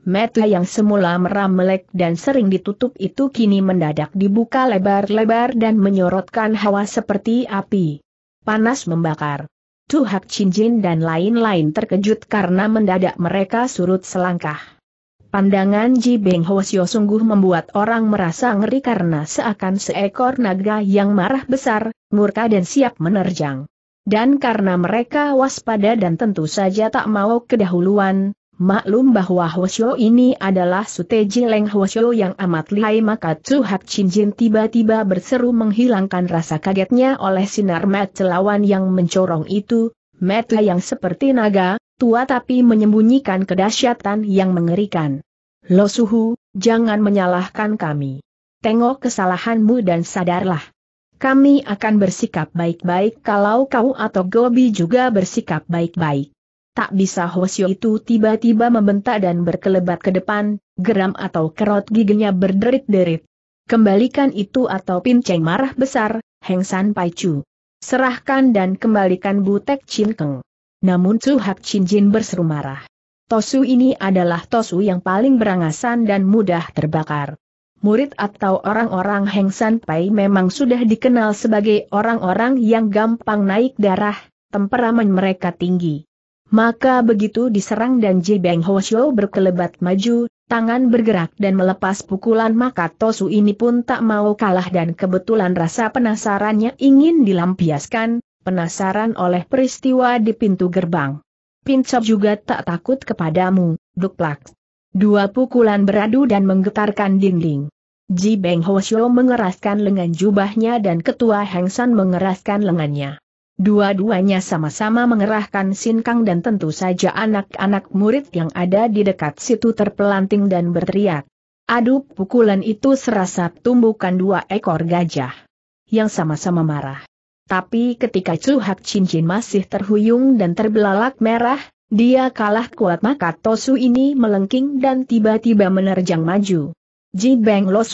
Mata yang semula meram melek dan sering ditutup itu kini mendadak dibuka lebar-lebar dan menyorotkan hawa seperti api panas membakar. Tu Hak Chin Jin dan lain-lain terkejut karena mendadak mereka surut selangkah. Pandangan Ji Beng Hwasyo sungguh membuat orang merasa ngeri karena seakan seekor naga yang marah besar, murka dan siap menerjang. Dan karena mereka waspada dan tentu saja tak mau kedahuluan, Maklum bahwa Hwasyo ini adalah Suteji Leng Hwasyo yang amat lihai maka Tzu Hak Chin Jin tiba-tiba berseru menghilangkan rasa kagetnya oleh sinar mata celawan yang mencorong itu, mata yang seperti naga, tua tapi menyembunyikan kedahsyatan yang mengerikan. Lo Suhu, jangan menyalahkan kami. Tengok kesalahanmu dan sadarlah kami akan bersikap baik-baik kalau kau atau Gobi juga bersikap baik-baik. Tak bisa Hosyo itu tiba-tiba membentak dan berkelebat ke depan, geram atau kerot giginya berderit-derit. Kembalikan itu atau pinceng marah besar, Heng San Pai Chu. Serahkan dan kembalikan Butek Chin Keng. Namun Su Hak Chin Jin berseru marah. Tosu ini adalah Tosu yang paling berangasan dan mudah terbakar. Murid atau orang-orang Heng San Pai memang sudah dikenal sebagai orang-orang yang gampang naik darah, temperamen mereka tinggi. Maka begitu diserang dan Ji Ho Hoshio berkelebat maju, tangan bergerak dan melepas pukulan maka Tosu ini pun tak mau kalah dan kebetulan rasa penasarannya ingin dilampiaskan, penasaran oleh peristiwa di pintu gerbang. Pincop juga tak takut kepadamu, duplak. Dua pukulan beradu dan menggetarkan dinding. Ji Beng Hoshio mengeraskan lengan jubahnya dan ketua Hang San mengeraskan lengannya. Dua-duanya sama-sama mengerahkan sinkang dan tentu saja anak-anak murid yang ada di dekat situ terpelanting dan berteriak. Aduh, pukulan itu serasa tumbukan dua ekor gajah. Yang sama-sama marah. Tapi ketika cuhak cincin masih terhuyung dan terbelalak merah, dia kalah kuat maka Tosu ini melengking dan tiba-tiba menerjang maju. Ji Beng Lo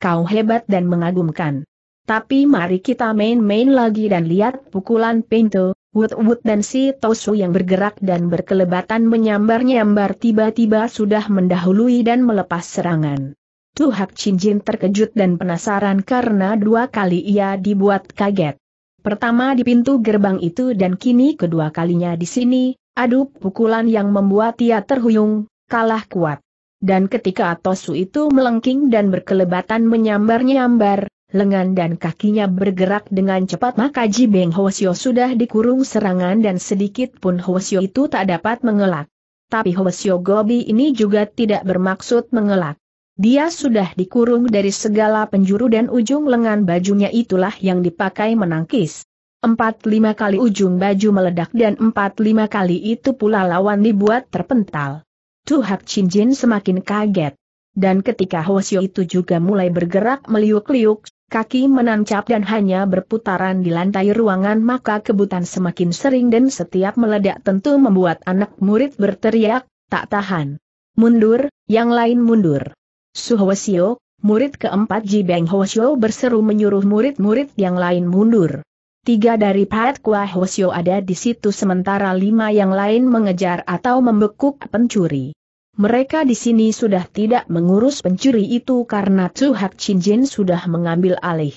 kau hebat dan mengagumkan. Tapi mari kita main-main lagi dan lihat pukulan pintu, Wood-Wood dan si Tosu yang bergerak dan berkelebatan menyambar-nyambar tiba-tiba sudah mendahului dan melepas serangan. Tuhak Chinjin terkejut dan penasaran karena dua kali ia dibuat kaget. Pertama di pintu gerbang itu dan kini kedua kalinya di sini, adu pukulan yang membuat ia terhuyung, kalah kuat. Dan ketika Tosu itu melengking dan berkelebatan menyambar-nyambar, lengan dan kakinya bergerak dengan cepat maka Ji Beng Hwasyo sudah dikurung serangan dan sedikit pun Hwasyo itu tak dapat mengelak. Tapi Hwasyo Gobi ini juga tidak bermaksud mengelak. Dia sudah dikurung dari segala penjuru dan ujung lengan bajunya itulah yang dipakai menangkis. Empat lima kali ujung baju meledak dan empat lima kali itu pula lawan dibuat terpental. Tuhak Chin Jin semakin kaget. Dan ketika Hwasyo itu juga mulai bergerak meliuk-liuk, kaki menancap dan hanya berputaran di lantai ruangan maka kebutan semakin sering dan setiap meledak tentu membuat anak murid berteriak, tak tahan. Mundur, yang lain mundur. Suhwasio, murid keempat Jibeng Hwasio berseru menyuruh murid-murid yang lain mundur. Tiga dari Pat Kwa Hwasio ada di situ sementara lima yang lain mengejar atau membekuk pencuri. Mereka di sini sudah tidak mengurus pencuri itu karena Tsu Hak Chin Jin sudah mengambil alih.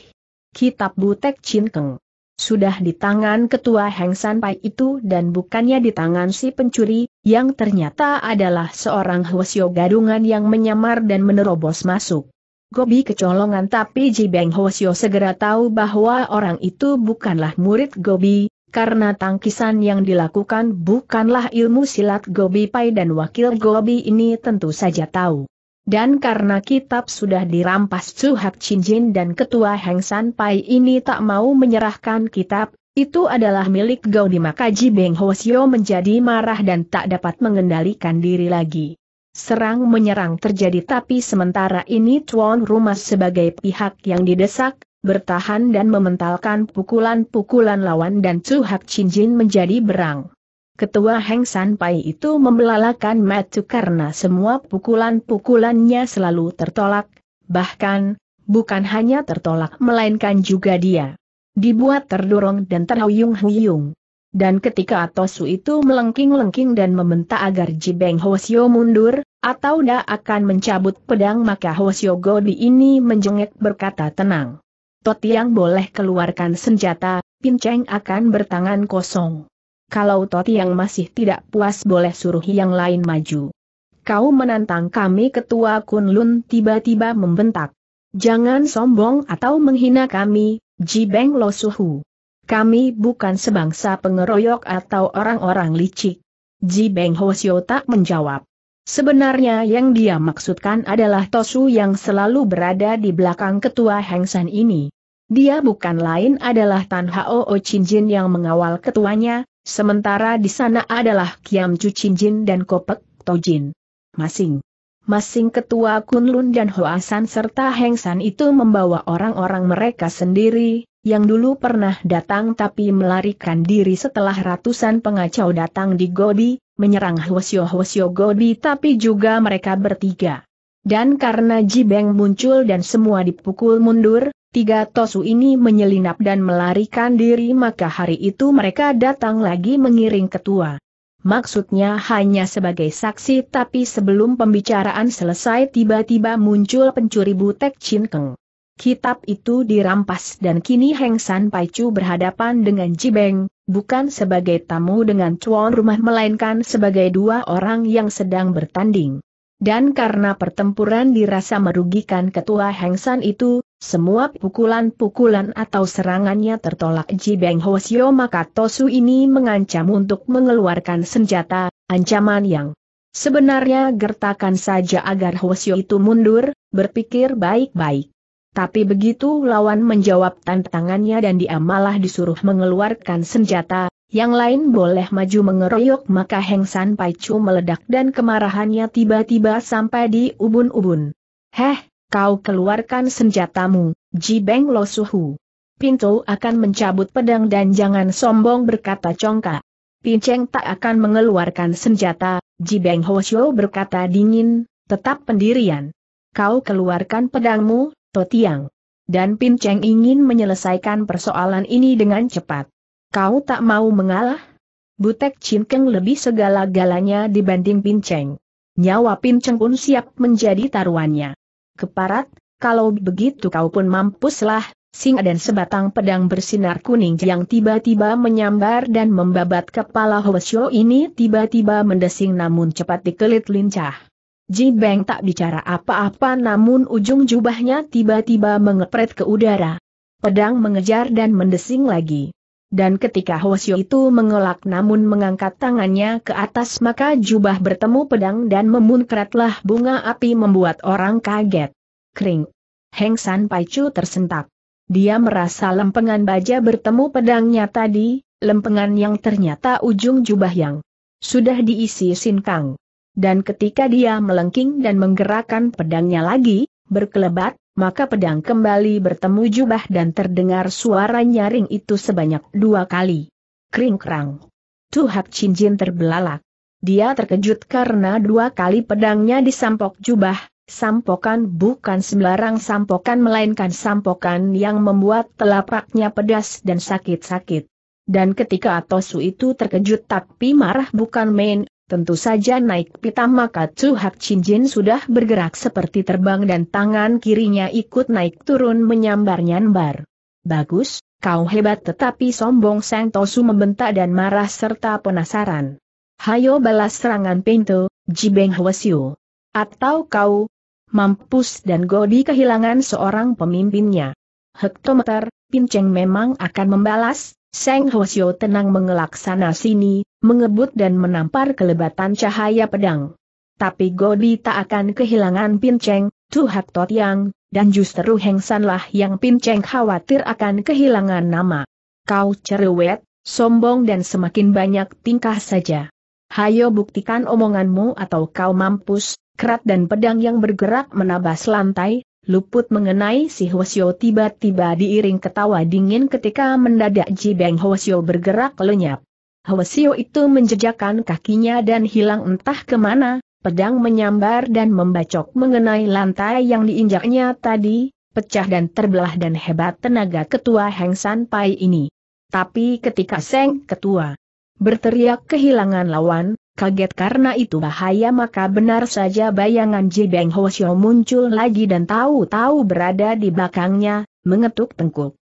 Kitab Butek Chin Keng. Sudah di tangan ketua Heng San Pai itu dan bukannya di tangan si pencuri, yang ternyata adalah seorang Hwasyo gadungan yang menyamar dan menerobos masuk. Gobi kecolongan tapi Ji Beng Hwasyo segera tahu bahwa orang itu bukanlah murid Gobi, karena tangkisan yang dilakukan bukanlah ilmu silat Gobi Pai dan wakil Gobi ini tentu saja tahu. Dan karena kitab sudah dirampas Chu Hak Chin dan ketua Heng San Pai ini tak mau menyerahkan kitab, itu adalah milik Gaudi maka Ji Beng Hosio menjadi marah dan tak dapat mengendalikan diri lagi. Serang menyerang terjadi tapi sementara ini tuan rumah sebagai pihak yang didesak, bertahan dan mementalkan pukulan-pukulan lawan dan Chu Hak Chin Jin menjadi berang. Ketua Heng San Pai itu membelalakan Matu karena semua pukulan-pukulannya selalu tertolak, bahkan, bukan hanya tertolak melainkan juga dia dibuat terdorong dan terhuyung-huyung. Dan ketika Atosu itu melengking-lengking dan meminta agar Jibeng Hosio mundur, atau dia akan mencabut pedang maka Hosio Godi ini menjengek berkata tenang. Totiang boleh keluarkan senjata, Pinceng akan bertangan kosong. Kalau Totiang masih tidak puas boleh suruh yang lain maju. Kau menantang kami ketua Kunlun tiba-tiba membentak. Jangan sombong atau menghina kami, Jibeng Lo Suhu. Kami bukan sebangsa pengeroyok atau orang-orang licik. Jibeng Hosio tak menjawab. Sebenarnya yang dia maksudkan adalah Tosu yang selalu berada di belakang ketua Heng San ini. Dia bukan lain adalah Tan Hao O Chin Jin yang mengawal ketuanya, sementara di sana adalah Kiam Chu Chin Jin dan Kopek Tojin. Masing. Masing ketua Kunlun dan Hoasan serta Heng San itu membawa orang-orang mereka sendiri, yang dulu pernah datang tapi melarikan diri setelah ratusan pengacau datang di Gobi, menyerang Hwasyo Hwasyo Godi tapi juga mereka bertiga. Dan karena Jibeng muncul dan semua dipukul mundur, tiga Tosu ini menyelinap dan melarikan diri maka hari itu mereka datang lagi mengiring ketua. Maksudnya hanya sebagai saksi tapi sebelum pembicaraan selesai tiba-tiba muncul pencuri Butek Chin Keng. Kitab itu dirampas dan kini Heng San Chu berhadapan dengan Ji Beng, bukan sebagai tamu dengan cuan rumah melainkan sebagai dua orang yang sedang bertanding. Dan karena pertempuran dirasa merugikan ketua Heng San itu, semua pukulan-pukulan atau serangannya tertolak Ji Beng Hosio maka Tosu ini mengancam untuk mengeluarkan senjata, ancaman yang sebenarnya gertakan saja agar Hosio itu mundur, berpikir baik-baik. Tapi begitu lawan menjawab tantangannya dan dia malah disuruh mengeluarkan senjata, yang lain boleh maju mengeroyok maka Heng San Paicu meledak dan kemarahannya tiba-tiba sampai di ubun-ubun. Heh, kau keluarkan senjatamu, Ji Beng Lo Suhu. Pinto akan mencabut pedang dan jangan sombong berkata Congka. Pinceng tak akan mengeluarkan senjata, Ji Ho Shou berkata dingin, tetap pendirian. Kau keluarkan pedangmu, Totiang. Dan Pin Cheng ingin menyelesaikan persoalan ini dengan cepat. Kau tak mau mengalah? Butek Chin Keng lebih segala-galanya dibanding Pin Cheng. Nyawa Pin Cheng pun siap menjadi taruhannya. Keparat, kalau begitu kau pun mampuslah, Singa dan sebatang pedang bersinar kuning yang tiba-tiba menyambar dan membabat kepala Hwasyo ini tiba-tiba mendesing namun cepat dikelit lincah. Ji Beng tak bicara apa-apa namun ujung jubahnya tiba-tiba mengepret ke udara. Pedang mengejar dan mendesing lagi. Dan ketika Hosyo itu mengelak namun mengangkat tangannya ke atas maka jubah bertemu pedang dan memunkratlah bunga api membuat orang kaget. Kring. Heng San Paicu tersentak. Dia merasa lempengan baja bertemu pedangnya tadi, lempengan yang ternyata ujung jubah yang sudah diisi sinkang. Dan ketika dia melengking dan menggerakkan pedangnya lagi, berkelebat, maka pedang kembali bertemu jubah dan terdengar suara nyaring itu sebanyak dua kali. Kring-krang. Tuhak cincin terbelalak. Dia terkejut karena dua kali pedangnya disampok jubah, sampokan bukan sembarang sampokan melainkan sampokan yang membuat telapaknya pedas dan sakit-sakit. Dan ketika Atosu itu terkejut tapi marah bukan main, Tentu saja naik pita maka Chu Hak Chin Jin sudah bergerak seperti terbang dan tangan kirinya ikut naik turun menyambar-nyambar. Bagus, kau hebat tetapi sombong Sang Tosu membentak dan marah serta penasaran. Hayo balas serangan pintu, Jibeng Hwasyu. Atau kau, mampus dan Godi kehilangan seorang pemimpinnya. Hektometer, Pinceng memang akan membalas, Seng Hosio tenang mengelak sana sini, mengebut dan menampar kelebatan cahaya pedang. Tapi Godi tak akan kehilangan Pinceng, Tuhak Tot Yang, dan justru Heng Sanlah yang Pinceng khawatir akan kehilangan nama. Kau cerewet, sombong dan semakin banyak tingkah saja. Hayo buktikan omonganmu atau kau mampus, kerat dan pedang yang bergerak menabas lantai, luput mengenai si Hwasyo tiba-tiba diiring ketawa dingin ketika mendadak Ji Beng Hwasyo bergerak lenyap. Hwasyo itu menjejakkan kakinya dan hilang entah kemana, pedang menyambar dan membacok mengenai lantai yang diinjaknya tadi, pecah dan terbelah dan hebat tenaga ketua Heng San Pai ini. Tapi ketika Seng ketua berteriak kehilangan lawan, kaget karena itu bahaya maka benar saja bayangan Jibeng Hosyo muncul lagi dan tahu-tahu berada di belakangnya, mengetuk tengkuk.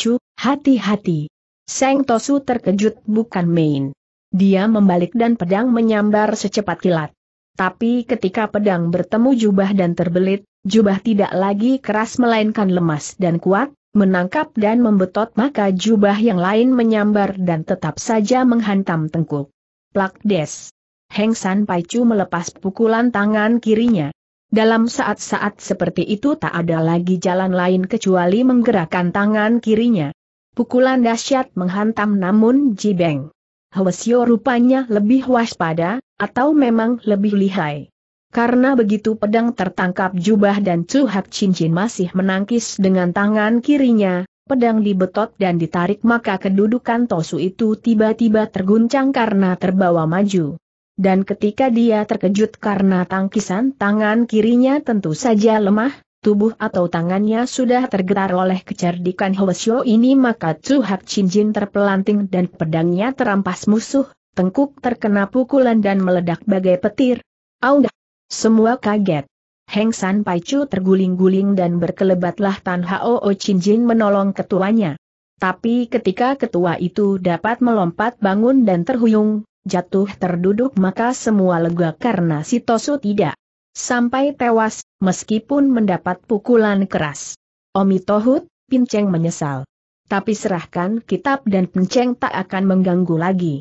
Chu, hati-hati. Seng Tosu terkejut bukan main. Dia membalik dan pedang menyambar secepat kilat. Tapi ketika pedang bertemu jubah dan terbelit, jubah tidak lagi keras melainkan lemas dan kuat, menangkap dan membetot maka jubah yang lain menyambar dan tetap saja menghantam tengkuk. Plak des. Heng San Pai Chu melepas pukulan tangan kirinya. Dalam saat-saat seperti itu tak ada lagi jalan lain kecuali menggerakkan tangan kirinya. Pukulan dahsyat menghantam namun Jibeng. Hwasyo rupanya lebih waspada, atau memang lebih lihai. Karena begitu pedang tertangkap jubah dan cuhak cincin masih menangkis dengan tangan kirinya, pedang dibetot dan ditarik maka kedudukan Tosu itu tiba-tiba terguncang karena terbawa maju. Dan ketika dia terkejut karena tangkisan tangan kirinya tentu saja lemah, tubuh atau tangannya sudah tergetar oleh kecerdikan Hwasyo ini maka Tsu Hak terpelanting dan pedangnya terampas musuh, tengkuk terkena pukulan dan meledak bagai petir. Aung, Semua kaget. Heng San Chu terguling-guling dan berkelebatlah Tan Hao O Chin Jin menolong ketuanya. Tapi ketika ketua itu dapat melompat bangun dan terhuyung, jatuh terduduk maka semua lega karena si Tosu tidak sampai tewas, meskipun mendapat pukulan keras. Omi Tohut, Pinceng menyesal. Tapi serahkan kitab dan Pinceng tak akan mengganggu lagi.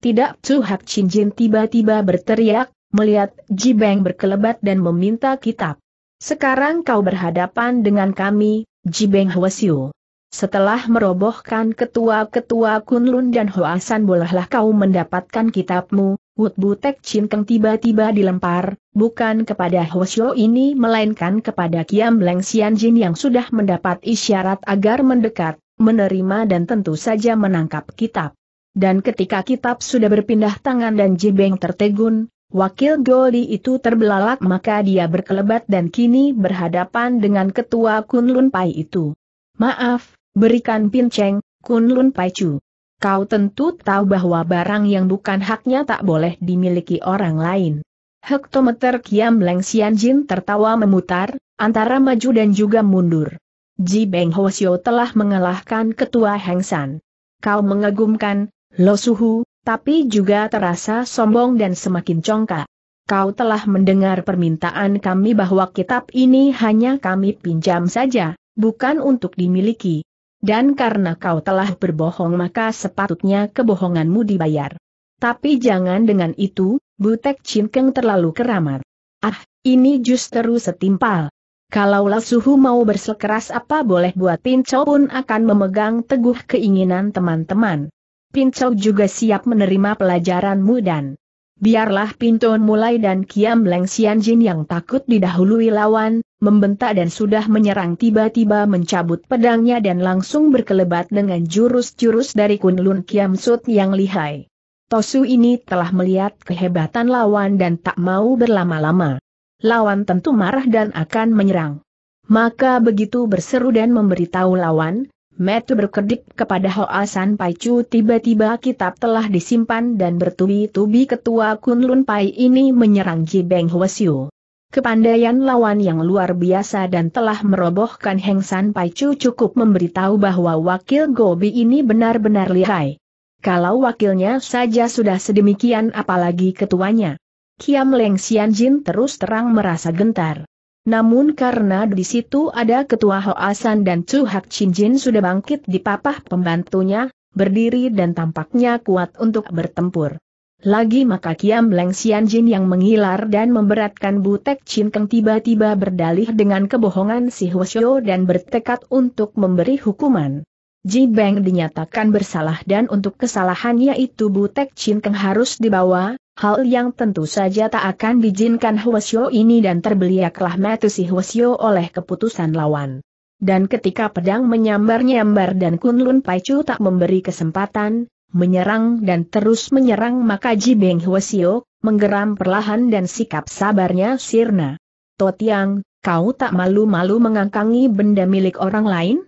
Tidak Chu Hak Chin Jin tiba-tiba berteriak, melihat Jibeng berkelebat dan meminta kitab. Sekarang kau berhadapan dengan kami, Jibeng Hwasyu. Setelah merobohkan ketua-ketua Kunlun dan Hoasan bolehlah kau mendapatkan kitabmu, Wut Butek Chin Keng tiba-tiba dilempar, bukan kepada Hwasyu ini melainkan kepada Kiam Leng Xian Jin yang sudah mendapat isyarat agar mendekat, menerima dan tentu saja menangkap kitab. Dan ketika kitab sudah berpindah tangan dan Jibeng tertegun, Wakil Goli itu terbelalak maka dia berkelebat dan kini berhadapan dengan ketua Kunlun Pai itu. Maaf, berikan pinceng, Kunlun Pai Chu. Kau tentu tahu bahwa barang yang bukan haknya tak boleh dimiliki orang lain. Hektometer Kiam Leng Jin tertawa memutar, antara maju dan juga mundur. Ji Beng Hosio telah mengalahkan ketua Heng San. Kau mengagumkan, Lo Suhu, tapi juga terasa sombong dan semakin congkak. Kau telah mendengar permintaan kami bahwa kitab ini hanya kami pinjam saja, bukan untuk dimiliki. Dan karena kau telah berbohong maka sepatutnya kebohonganmu dibayar. Tapi jangan dengan itu, Butek Cinkeng terlalu keramat. Ah, ini justru setimpal. Kalaulah suhu mau bersekeras apa boleh buat Pinco pun akan memegang teguh keinginan teman-teman. Pincau juga siap menerima pelajaranmu dan biarlah Pinton mulai dan Kiam Leng Jin yang takut didahului lawan, membentak dan sudah menyerang tiba-tiba mencabut pedangnya dan langsung berkelebat dengan jurus-jurus dari Kunlun Kiam Sut yang lihai. Tosu ini telah melihat kehebatan lawan dan tak mau berlama-lama. Lawan tentu marah dan akan menyerang. Maka begitu berseru dan memberitahu lawan, Metu berkedip kepada Hoa San Pai Chu tiba-tiba kitab telah disimpan dan bertubi-tubi ketua Kunlun Pai ini menyerang Ji Beng Hwasyu. Kepandaian lawan yang luar biasa dan telah merobohkan Heng San Pai Chu cukup memberitahu bahwa wakil Gobi ini benar-benar lihai. Kalau wakilnya saja sudah sedemikian apalagi ketuanya. Kiam Leng Jin terus terang merasa gentar. Namun karena di situ ada ketua Hoasan dan Chu Hak Chin Jin sudah bangkit di papah pembantunya, berdiri dan tampaknya kuat untuk bertempur. Lagi maka Kiam Leng Xian Jin yang mengilar dan memberatkan Butek Chin Keng tiba-tiba berdalih dengan kebohongan si Hwasyo dan bertekad untuk memberi hukuman. Ji Beng dinyatakan bersalah dan untuk kesalahannya itu Butek Chin Keng harus dibawa, Hal yang tentu saja tak akan diizinkan Hwasyo ini dan terbeliaklah metusi si Hwasyo oleh keputusan lawan. Dan ketika pedang menyambar-nyambar dan Kunlun Chu tak memberi kesempatan, menyerang dan terus menyerang maka Ji Beng Hwasyo, menggeram perlahan dan sikap sabarnya sirna. Totiang, kau tak malu-malu mengangkangi benda milik orang lain?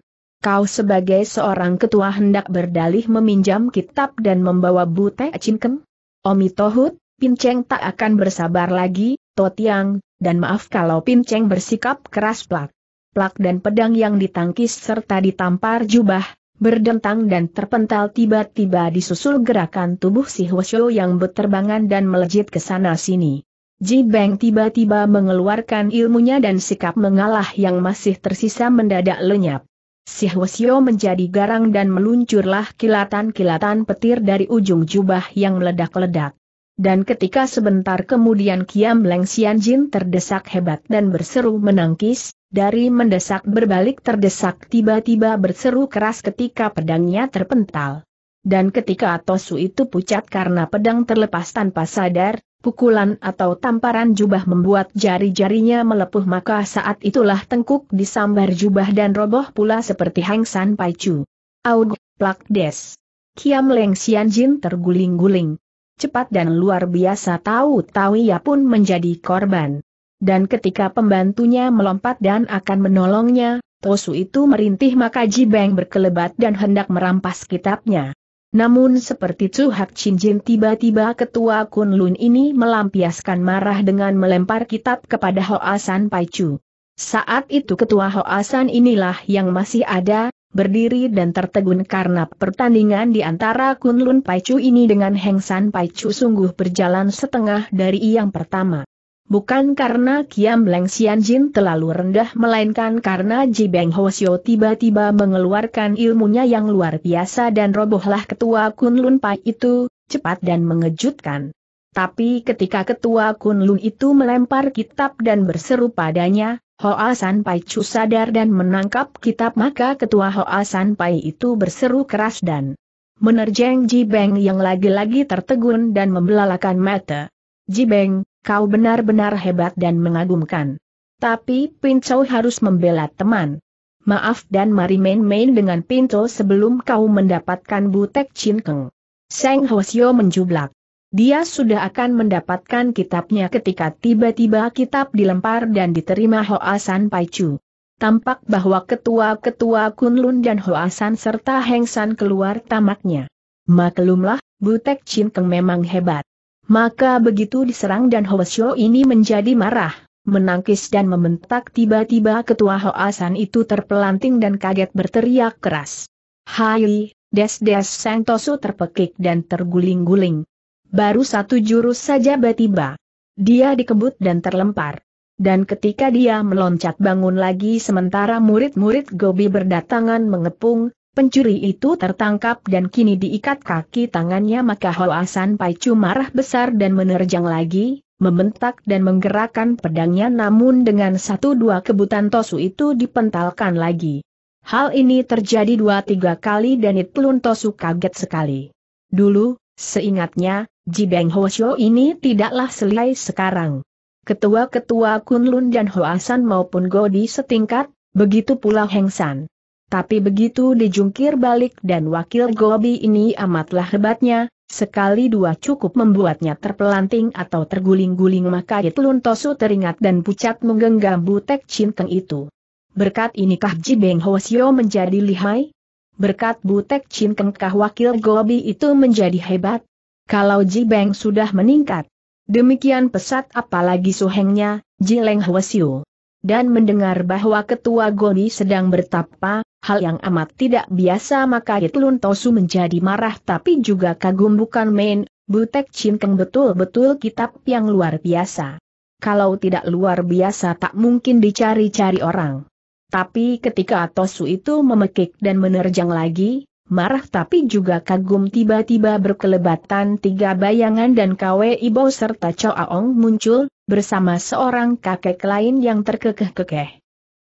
Kau sebagai seorang ketua hendak berdalih meminjam kitab dan membawa butek cingkem? Omi Tohut, Pinceng tak akan bersabar lagi, Totiang, dan maaf kalau Pinceng bersikap keras plak. Plak dan pedang yang ditangkis serta ditampar jubah, berdentang dan terpental tiba-tiba disusul gerakan tubuh si Hwasyo yang berterbangan dan melejit ke sana-sini. Ji Beng tiba-tiba mengeluarkan ilmunya dan sikap mengalah yang masih tersisa mendadak lenyap. Si Hwasyo menjadi garang dan meluncurlah kilatan-kilatan petir dari ujung jubah yang meledak-ledak. Dan ketika sebentar kemudian Kiam Leng Xian Jin terdesak hebat dan berseru menangkis, dari mendesak berbalik terdesak tiba-tiba berseru keras ketika pedangnya terpental. Dan ketika Tosu itu pucat karena pedang terlepas tanpa sadar, pukulan atau tamparan jubah membuat jari-jarinya melepuh maka saat itulah tengkuk disambar jubah dan roboh pula seperti Hang Pai Chu. Aug, plak des. Kiam Leng Jin terguling-guling. Cepat dan luar biasa tahu-tahu ia pun menjadi korban. Dan ketika pembantunya melompat dan akan menolongnya, Tosu itu merintih maka Jibeng berkelebat dan hendak merampas kitabnya. Namun seperti Chu Hak Chin Jin tiba-tiba ketua Kun Lun ini melampiaskan marah dengan melempar kitab kepada Hoa San Pai Chu. Saat itu ketua Hoa San inilah yang masih ada, berdiri dan tertegun karena pertandingan di antara Kun Lun Pai Chu ini dengan Heng San Pai Chu sungguh berjalan setengah dari yang pertama. Bukan karena Kiam Leng jin terlalu rendah melainkan karena Ji Beng Hosio tiba-tiba mengeluarkan ilmunya yang luar biasa dan robohlah ketua kun lun Pai itu, cepat dan mengejutkan. Tapi ketika ketua kun lun itu melempar kitab dan berseru padanya, Hoa San Pai Chu sadar dan menangkap kitab maka ketua Hoa San Pai itu berseru keras dan menerjang Ji Beng yang lagi-lagi tertegun dan membelalakan mata. Ji Beng, kau benar-benar hebat dan mengagumkan. Tapi Pinto harus membela teman. Maaf dan mari main-main dengan Pinto sebelum kau mendapatkan butek cinkeng. Seng Hosio menjublak. Dia sudah akan mendapatkan kitabnya ketika tiba-tiba kitab dilempar dan diterima Hoasan Paicu. Tampak bahwa ketua-ketua Kunlun dan Hoasan serta Hengsan keluar tamaknya. Maklumlah, Butek Cinkeng memang hebat. Maka begitu diserang dan Hoesyo ini menjadi marah, menangkis dan membentak tiba-tiba ketua Hoasan itu terpelanting dan kaget berteriak keras. Hai, des-des Sang Tosu terpekik dan terguling-guling. Baru satu jurus saja tiba-tiba. Dia dikebut dan terlempar. Dan ketika dia meloncat bangun lagi sementara murid-murid Gobi berdatangan mengepung, Pencuri itu tertangkap dan kini diikat kaki tangannya maka Hoasan Paicu marah besar dan menerjang lagi, membentak dan menggerakkan pedangnya namun dengan satu dua kebutan Tosu itu dipentalkan lagi. Hal ini terjadi dua tiga kali dan Itlun Tosu kaget sekali. Dulu, seingatnya, Ji Jibeng Hosyo ini tidaklah selai sekarang. Ketua-ketua Kunlun dan Hoasan maupun Godi setingkat, begitu pula Hengsan. Tapi begitu dijungkir balik dan wakil Gobi ini amatlah hebatnya, sekali dua cukup membuatnya terpelanting atau terguling-guling maka Itlun Tosu teringat dan pucat menggenggam butek cinteng itu. Berkat inikah Ji Beng Hwasio menjadi lihai? Berkat butek cinteng kah wakil Gobi itu menjadi hebat? Kalau Ji Beng sudah meningkat, demikian pesat apalagi suhengnya, Jileng Hwasio. Dan mendengar bahwa ketua Gobi sedang bertapa, Hal yang amat tidak biasa maka Hitlun Tosu menjadi marah tapi juga kagum bukan main, Butek Cinkeng betul-betul kitab yang luar biasa. Kalau tidak luar biasa tak mungkin dicari-cari orang. Tapi ketika Tosu itu memekik dan menerjang lagi, marah tapi juga kagum tiba-tiba berkelebatan tiga bayangan dan Kwe Ibo serta Choa Ong muncul, bersama seorang kakek lain yang terkekeh-kekeh.